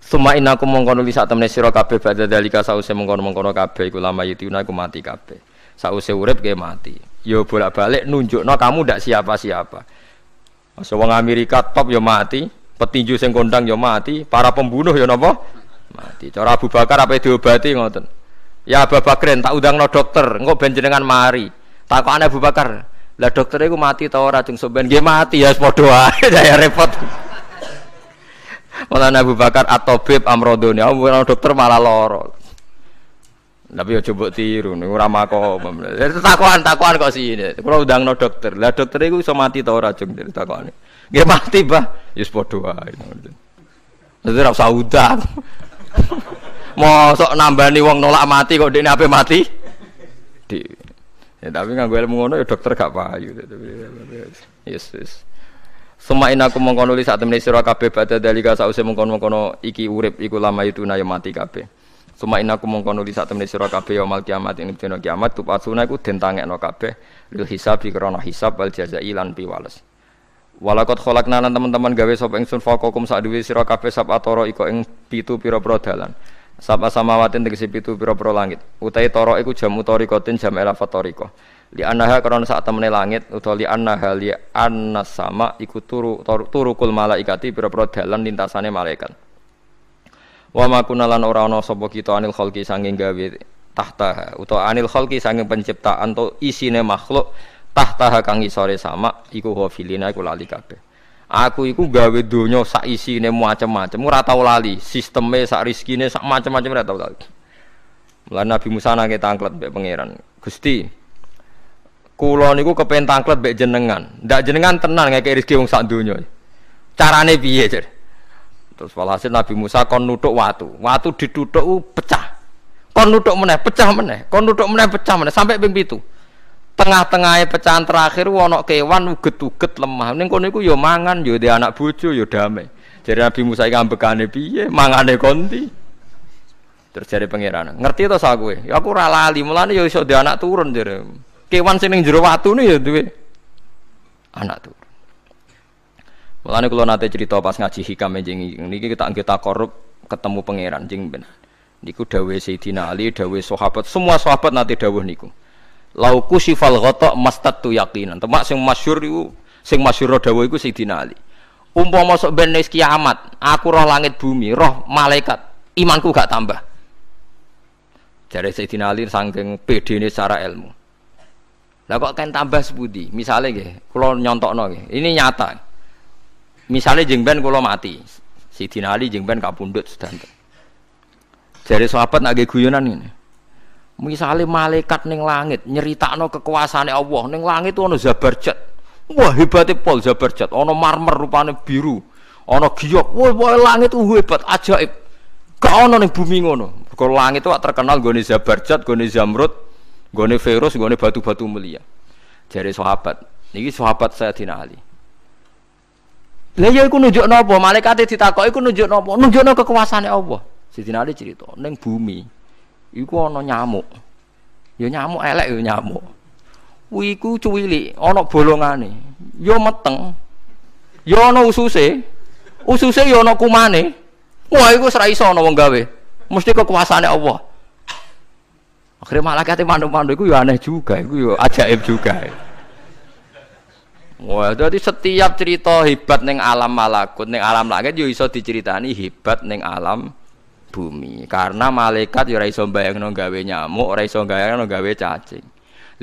Suma inaku mongkono li sak temne siro kabeh pada dalika sause mongkono-mongkono kabeh iku lama yutiuna iku mati kabeh. Sause urip ke mati. Yo ya bolak-balik nunjukno kamu ndak siapa-siapa. Masa wong Amerika top yo ya mati, petinju sing kondang yo ya mati, para pembunuh yo nopo Mati. Cara Abu Bakar apa diobati ngoten. Ya Abu Bakar tak udang no dokter, engko ben jenengan mari aneh Abu Bakar, "Lah dokter iku mati ta ora jeng sampean?" Nggih mati ya padha ae saya *laughs* ya, repot. Malah Abu Bakar atau bib amrodoni, ya, oh, dokter malah loro. Tapi ya coba tiru, nih ramah kok. Itu takuan takuan kok sih ini. Kalau udah no dokter, lah dokter ya, itu bisa mati tau racun dari takuan. Gak mati bah, yes podoa. Itu rasa mau Mosok nambah nih uang nolak mati kok dia apa mati? Di Ya, tapi nggak gue ilmu ngono ya dokter gak payu. Yes, yes. Suma inaku mengkono di saat temani sira kabeh badha dalika sause mengkono-mengkono iki urip iku lama itu na ya mati kabeh. Suma inaku mengkono di saat temani sira kabeh yaumil kiamat ini dina kiamat tupasuna iku den tangekno kabeh lil hisab dikrono hisab wal piwales. Walakot kholak nanan teman-teman gawe sop ingsun fakokum sak duwe kabeh sab atoro iko eng pitu dalan. Sapa samawatin tegesi pitu pira-pira langit. Utai toro iku jamu torikotin jam elafat toriko. Li anaha karena saat temene langit utawa li anaha li anna sama iku turu turu kul malaikati pira-pira dalan lintasane malaikat. Wa ma kunalan ora ana sapa kita anil khalqi sanging gawe tahta utawa anil khalqi sanging penciptaan to isine makhluk tahta kang isore sama iku hafilina iku lali kabeh. Aku iku gawe donya sak isine macam-macam, ora tau lali, sisteme sak rezekine sak macam-macam ora tau lali. Mulane Nabi Musa nangke tangklet mbek pangeran. Gusti, kula niku kepen tangklet mbek jenengan. Ndak jenengan tenan ngekek rezeki wong sak donya. Carane piye, Cer? Terus walhasil Nabi Musa kon nutuk watu. Watu ditutuk uh, pecah. Kon nutuk meneh, pecah meneh. Kon nutuk meneh, pecah meneh sampai ping 7 tengah-tengahnya pecahan terakhir wono kewan uget-uget lemah ini kono yo yo ya mangan yo ya di anak bucu, yo ya damai jadi Nabi Musa yang ambekane piye mangane konti terus jadi pangeran ngerti atau sah gue? ya aku ralali mulane yo iso di anak turun jadi kewan sini ning waktu nih ya tuh. anak tuh Mulane kalau nate cerita pas ngaji hikam e jeng ini kita kita korup ketemu pangeran jeng ben niku dawe Sayyidina Ali dawe sahabat semua sahabat nanti dawe niku lauku sifal ghotok mastatu yakinan temak sing masyur itu sing masyur dawa itu Sayyidina Ali umpama masuk ben kiamat aku roh langit bumi roh malaikat imanku gak tambah dari Sayyidina Ali saking PD ini secara ilmu lah kok kan tambah sebudi misalnya gih kalau nyontok nge, ini nyata misalnya jengben kalau mati si Ali jengben kapundut sedang jadi sahabat nagi guyonan ini Misalnya malaikat neng langit nyeritakno kekuasaan Allah neng langit ono zabarjat. Wah hebatnya pol zabarjat. Ono marmer rupane biru. Ono giok. Wah, wah langit uh, hebat ajaib. kau ono neng bumi ngono. Kalau langit tuh terkenal goni zabarjat, goni zamrud, goni virus, goni batu-batu mulia. Jadi sahabat. ini sahabat saya Dina Ali. Lah ya iku nunjuk napa? Malaikate ditakoki iku nunjuk napa? Nunjukno kekuasaane Allah. Sidina Ali cerita neng bumi iku ana nyamuk. Ya nyamuk elek ya nyamuk. Kuwi iku cuwilik, ana bolongane. Ya meteng. Ya ana ususe. Ususe ya ana kumane. Wah iku ora iso ana wong gawe. Mesti kekuasaane Allah. Akhirnya malaikat mandu-mandu iku ya aneh juga, iku ya ajaib juga. Wah, jadi setiap cerita hebat neng alam malakut, neng alam langit, yo ya iso diceritani hebat neng alam bumi karena malaikat ya ora iso mbayangno gawe nyamuk ora iso nonggawe gawe cacing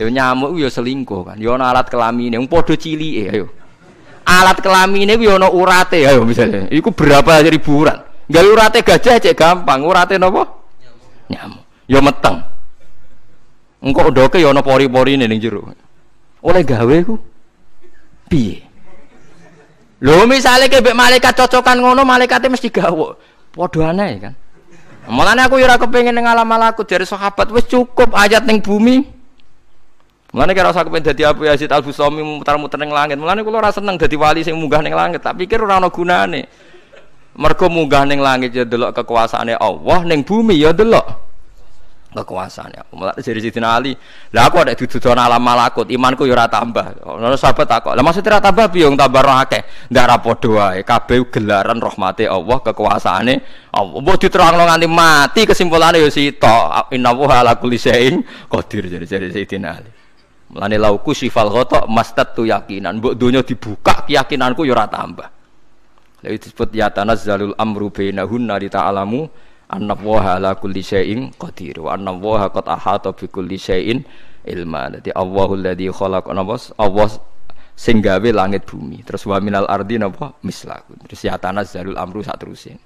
lho nyamuk ya selingkuh kan ya ana alat kelamine wong padha cilike ayo alat kelamine kuwi ya ana urate ayo misalnya iku berapa ribu urat gawe urate gajah cek gampang urate nopo, nyamuk ya meteng engko ndoke ya ana pori-porine ning jero oleh gawe ku piye lho misalnya kebek malaikat cocokan ngono malaikatnya mesti gawe padha aneh kan Mulane aku ya kepengin ning alam malaku dari sahabat wes cukup aja neng bumi. Mulane kira usah kepengin jadi Abu Yazid Al Bustami muter-muter neng langit. Mulane aku rasa seneng jadi wali sing munggah neng langit, Tapi kira ora ana nih. Mergo munggah neng langit ya delok kekuasaane Allah neng bumi ya delok kekuasaan ya. Mulai dari Siti Ali, lah aku ada dituduhan alam malakut, imanku yura ya tambah. Ono sahabat aku lah maksudnya rata babi yang tabar tambah roh akeh. Ndak rapo doa. wae, gelaran rahmate Allah, kekuasaannya Allah. terang lo nganti mati ya sih to Inna wa ala kulisein. Kodir jadi dari dari Ali. Mulane lauku sifal koto mastat tu yakinan, buk dunia dibuka keyakinanku yura ya tambah. Lalu disebut yatanaz zalul amru bainahunna li alamu anna waha ala kulli syai'in qadir wa anna waha qad ahata bi kulli syai'in ilma dadi Allahul ladzi khalaq napa Allah sing gawe langit bumi terus wa minal ardi napa mislahu terus ya tanas zalul amru sak terusin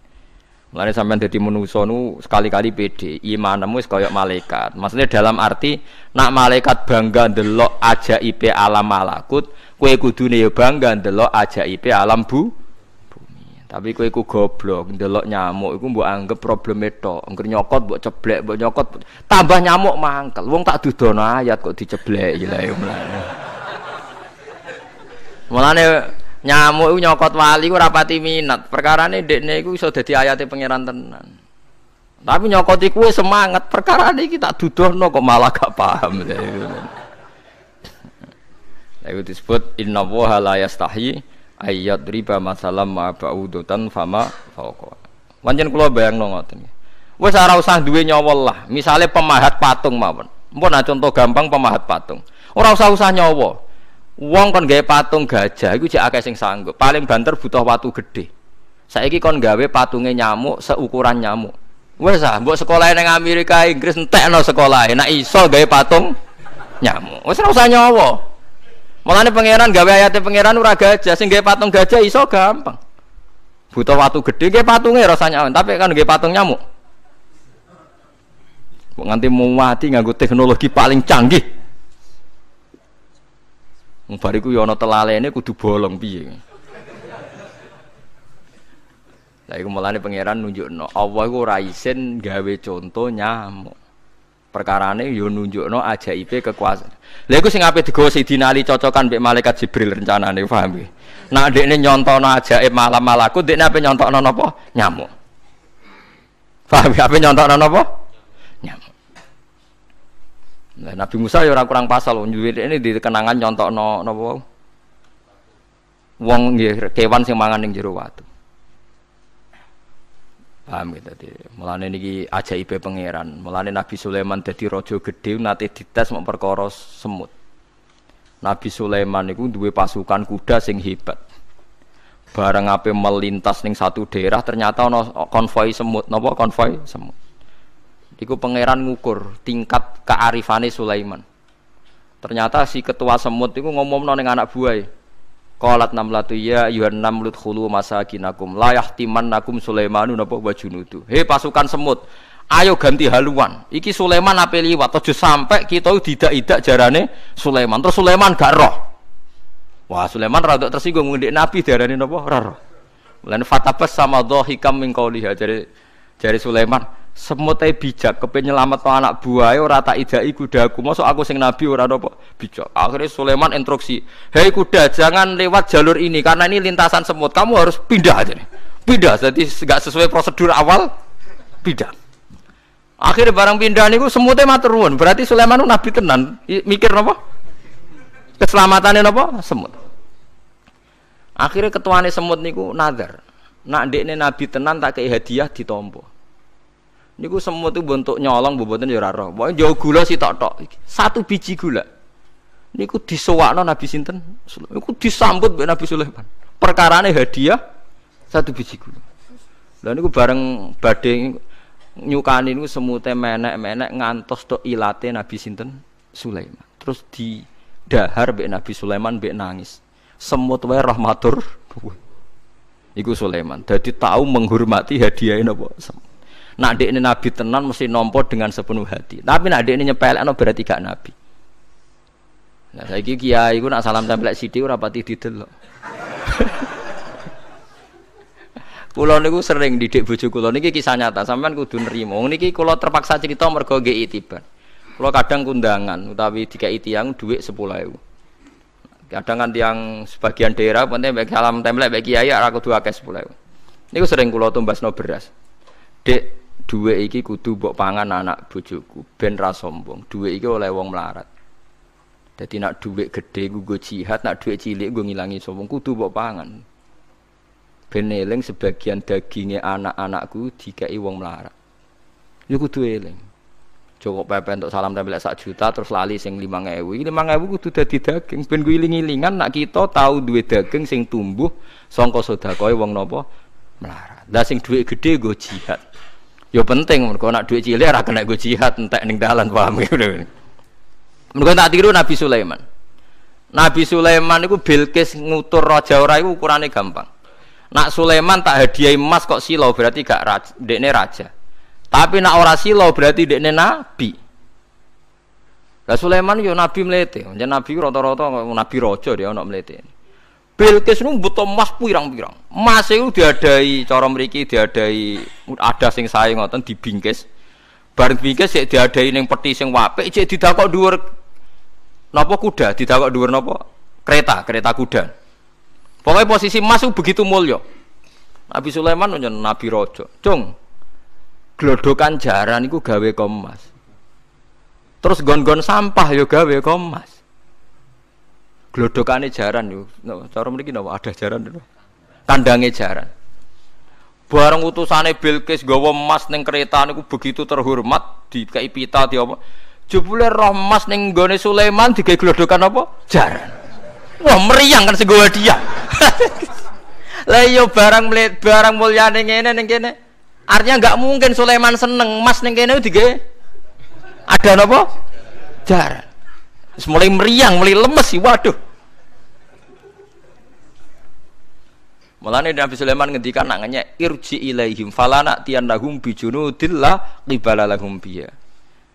Mulane sampean dadi menungso nu sekali-kali pede, imanmu wis koyok malaikat. Maksudnya dalam arti nak malaikat bangga ndelok ip alam malakut, kowe kudune ya bangga ndelok ip alam bu tapi kowe iku goblok, ndelok nyamuk iku mbok anggap problem itu. E Engger nyokot mbok ceblek, mbok nyokot tambah nyamuk mangkel. Wong tak dudono ayat kok diceblek iki ya lha ya mulane. nyamuk iku nyokot wali ku rapati minat. Perkarane ndekne iku iso dadi ayate pangeran tenan. Tapi nyokot iku semangat perkarane iki tak dudono kok malah gak paham. Lha iku disebut inna wa la yastahi ayat riba masalam ma'ba'udutan fama fauqa wancen kula bayangno ngoten wis ora usah duwe nyawa lah misale pemahat patung mawon mpun nah contoh gampang pemahat patung ora usah usah nyawa wong kon gawe patung gajah iku cek akeh sing sanggup paling banter butuh watu gede saiki kon gawe patunge nyamuk seukuran nyamuk wes ah mbok sekolah ning Amerika Inggris entekno sekolah nek iso gawe patung nyamuk Wes ora usah nyawa Mulane pangeran gawe ayatnya pangeran uraga gajah, sing gawe patung gajah iso gampang. Butuh waktu gede ge patungnya rasanya, tapi kan gawe patung nyamuk. Nganti mau mati nganggo teknologi paling canggih. Wong bariku Yono ya telale ini kudu bolong piye. Lah iku mulane pangeran nunjukno Allah iku ora isin gawe contoh nyamuk perkarane yo nunjukno ajaibe kekuasaan. Lha iku sing ape digawa Sidina Ali cocokan bik malaikat Jibril rencanane paham nggih. Nak ndekne no ajaib malam malaku ndekne ape no napa? Nyamuk. Paham ya ape no napa? Nyamuk. Nah, Nabi Musa ya kurang pasal nyuwir ini dikenangan nyontokno no wae. Wong nggih kewan sing mangan ning jero watu. Paham gitu tadi. Mulane niki ajaibe pangeran. Mulane Nabi Sulaiman jadi rojo gede. Nanti dites memperkoro semut. Nabi Sulaiman niku dua pasukan kuda sing hebat. Bareng ape melintas ning satu daerah ternyata ana konvoy semut. Nopo konvoy semut? Iku pangeran ngukur tingkat kearifane Sulaiman. Ternyata si ketua semut itu ngomong ning anak buaya. E. Qalat namlatu ya ayuhan namlut khulu masakinakum la yahtimannakum Sulaimanu napa wa junudu. He pasukan semut, ayo ganti haluan. Iki Sulaiman ape liwat aja sampai kita didak-idak jarane Sulaiman. Terus Sulaiman gak roh. Wah, Sulaiman rada tersinggung ngendik Nabi diarani napa ora roh. Lan fatabas sama dhahikam min qauliha jare jare Sulaiman semutai bijak kepen penyelamat anak buaya. Rata tak idai kudaku masuk aku sing nabi ora apa bijak akhirnya Sulaiman instruksi hei kuda jangan lewat jalur ini karena ini lintasan semut kamu harus pindah aja nih pindah jadi nggak sesuai prosedur awal pindah akhirnya barang pindah niku semutnya maturun. berarti Sulaiman nabi tenan mikir nopo keselamatannya nopo semut akhirnya nih semut niku nazar nak nih nabi tenan tak kayak hadiah ditompo Niku semut itu bentuk nyolong bobotnya ya raro Pokoke jauh gula sih tok tok. Satu biji gula. Niku disowakno Nabi sinten? Niku disambut mbek Nabi Sulaiman. Perkarane hadiah satu biji gula. Lah niku bareng badeng nyukani niku semute menek-menek ngantos tok ilate Nabi sinten? Sulaiman. Terus di dahar mbek Nabi Sulaiman mbek nangis. Semut wae rahmatur. Iku Sulaiman. Jadi tahu menghormati hadiah ini semut nak ini nabi tenan mesti nompo dengan sepenuh hati tapi nak ini nyepel no berarti gak nabi nah saya gigi ya gue nak salam tempelek sidi itu didelok *laughs* Kulon itu sering didik bujuk kulon ini. kisah nyata, sampean kudu nrimo. ini kulon terpaksa cerita mergo nggih tiba. kulon kadang kundangan itu yang duit sepuluh 10.000. Kadang kan yang sebagian daerah penting baik salam templek baik kiai ora kudu akeh Ini ini sering tumbas no beras. Dek dua iki kudu buk pangan anak bojoku ben ra sombong. Duwe iki oleh wong melarat. Jadi nak duit gede gue jihad, nak duit cilik gue ngilangi sombong kudu buk pangan. Ben sebagian dagingnya anak-anakku dikai wong melarat. yuk kudu eling. Cukup pepe untuk salam tempel sak juta terus lali sing lima ngewu kudu dadi daging ben gue iling-ilingan nak kita tahu duwe daging sing tumbuh songko sodakoi wong nopo melarat. dasing sing duit gede gue jihad. Yo penting mergo nak duit cilik ora kena gue jihad entek ning dalan paham ngene. Mergo tak tiru Nabi Sulaiman. Nabi Sulaiman itu Bilqis ngutur raja ora iku ukurane gampang. Nak Sulaiman tak hadiah emas kok silau berarti gak raja, dekne raja. Tapi nak ora silau berarti dekne nabi. Lah Sulaiman yo nabi melete. jeneng nabi rata-rata nabi raja dia ono melete. Bilqis nu butuh emas pirang-pirang. Emas itu diadai cara mriki diadai ada sing sae ngoten dibingkis. Bareng bingkis sik diadai ning peti sing wapik sik didakok dhuwur napa kuda, didakok dhuwur napa kereta, kereta kuda. Pokoknya posisi emas itu begitu mulia. Nabi Sulaiman nyen Nabi Rojo. Cung. Glodokan jaran itu gawe komas. Terus gon-gon sampah yo ya gawe komas glodokane jaran yo. No, nah, cara mriki napa ada jaran no. Kandange jaran. Bareng utusane Bilqis gawa emas ning kereta niku begitu terhormat dikai pita di apa. Jebule roh emas ning gone Sulaiman digawe glodokan apa? Jaran. Wah meriang kan sing dia. *laughs* Lah yo iya, barang mlet barang mulyane ngene ning kene. Artinya enggak mungkin Sulaiman seneng emas ning kene digawe ada napa? Jaran. Terus mulai meriang, mulai lemes sih, waduh. Mulane Nabi Sulaiman ngendikan nak ngenyek irji ilaihim falana tiandahum bijunudil la qibala lahum biya.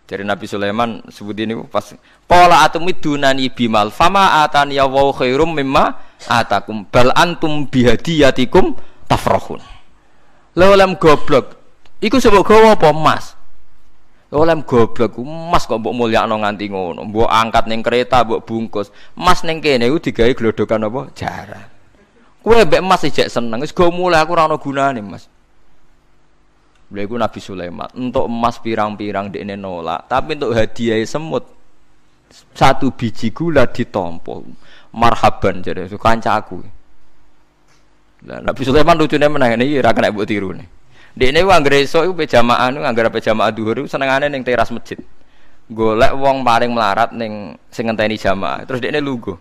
Dari Nabi Sulaiman sebut ini pas pola atum dunani bimal fama atan ya wa khairum mimma atakum bal antum bihadiyatikum tafrahun. Lolem goblok. Iku sebab gawa apa emas? lem goblok, mas kok mbok mulyakno nganti ngono. Mbok angkat ning kereta, mbok bungkus. mas ning kene iku digawe glodokan apa? Jarah. Kue be emas ijek seneng, es gue mulai aku rano guna nih Mas. beli iku Nabi Sulaiman, untuk emas pirang-pirang dekne nolak, tapi untuk hadiah semut satu biji gula ditompo. Marhaban jadi itu kanca aku. Lah Nabi Sulaiman lucune meneh iki ora kena mbok tirune. Dekne ku uang esuk iku pejamaan, anggere pejamaan dhuwur senengane ning teras masjid. Golek wong paling melarat neng sing ngenteni jamaah. Terus dekne lugu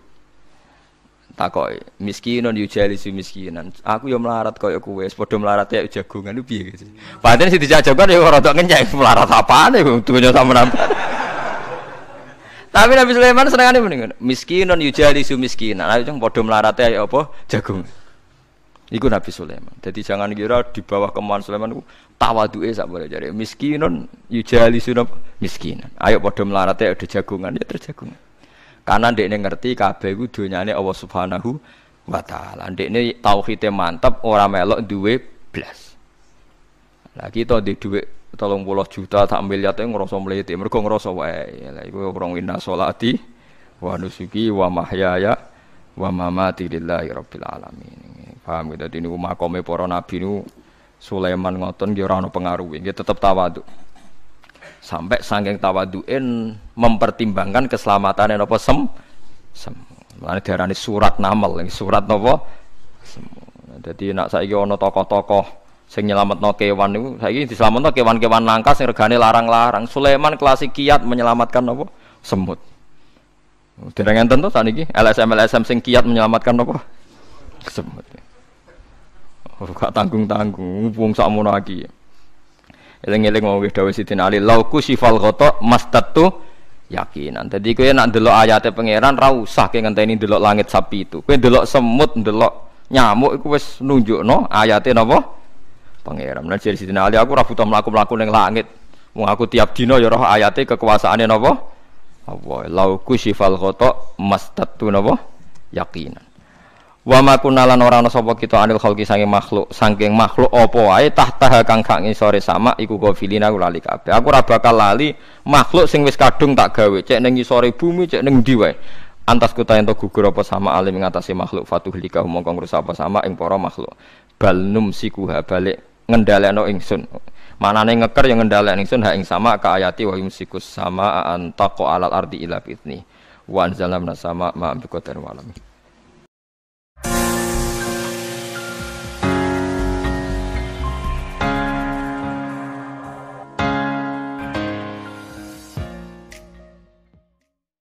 takoi miskinon yujali si miskinan aku yo melarat aku wes padha melarat ya jagungan ku piye gitu padahal sing dijajakan orang tuh apa? melarat apane dunya sampean tapi Nabi Sulaiman nih mendingan miskinon yujali si miskinan ayo cung podo melarat ya apa jagung Iku Nabi Sulaiman. Jadi jangan kira di bawah kemauan Sulaiman tawa tuh esak boleh jadi miskinon yujali sunop miskinan. Ayo podo melarat ya ada jagungan ya terjagungan. Karena ini ngerti kabeh iku donyane Allah Subhanahu wa taala. Ndekne tauhide mantap ora melok duwe blas. lagi kita di tolong puluh juta tak miliar ya, teh ngrasa mlete, merkong ngrasa wae. Lah iku orang inna sholati wa nusuki wa mahyaya wa mamati lillahi rabbil alamin. Paham kita gitu? Dadi niku para nabi niku Sulaiman ngoten dia ora ana pengaruhe, tetap tetep sampai sangking tawaduin mempertimbangkan keselamatan yang nopo sem sem Mulane surat namel, surat nopo Jadi nak saya ini ada tokoh-tokoh sing nyelametno kewan itu, saya saiki diselametno kewan-kewan langka yang regane larang-larang. Sulaiman kiat menyelamatkan nopo semut. yang tentu saat ini LSM LSM sing kiat menyelamatkan nopo semut. oh, Ora tanggung-tanggung, wong sama lagi. Eling-eling wong wis dawuh Sidin Ali, lauku sifal ghata mastatu yakinan. Dadi kowe nak delok ayate pangeran ra usah ke ngenteni delok langit sapi itu. Kowe delok semut, delok nyamuk iku wis nunjukno ayate napa? Pangeran. Nah jadi Sidin Ali aku ra butuh mlaku-mlaku ning langit. Wong aku tiap dina ya roh ayate kekuasaane napa? Allah. Lauku sifal ghata mastatu napa? Yakinan wa ma kunalan ora ana sapa kita anil khalqi makhluk saking makhluk apa wae tahta kang kang sore sama iku gofilina aku lali kabeh aku ora bakal lali makhluk sing wis kadung tak gawe cek ning isore bumi cek ning ndi wae antas kuta ento gugur apa sama alim ngatasi makhluk fatuh lika mongko ngrusak apa sama ing para makhluk balnum sikuha balik ngendaleno ingsun manane ngeker yang ngendaleno ingsun ha ing sama ka ayati wa yumsikus sama antaqo alal ardi ila bitni wa anzalna sama ma bi walami.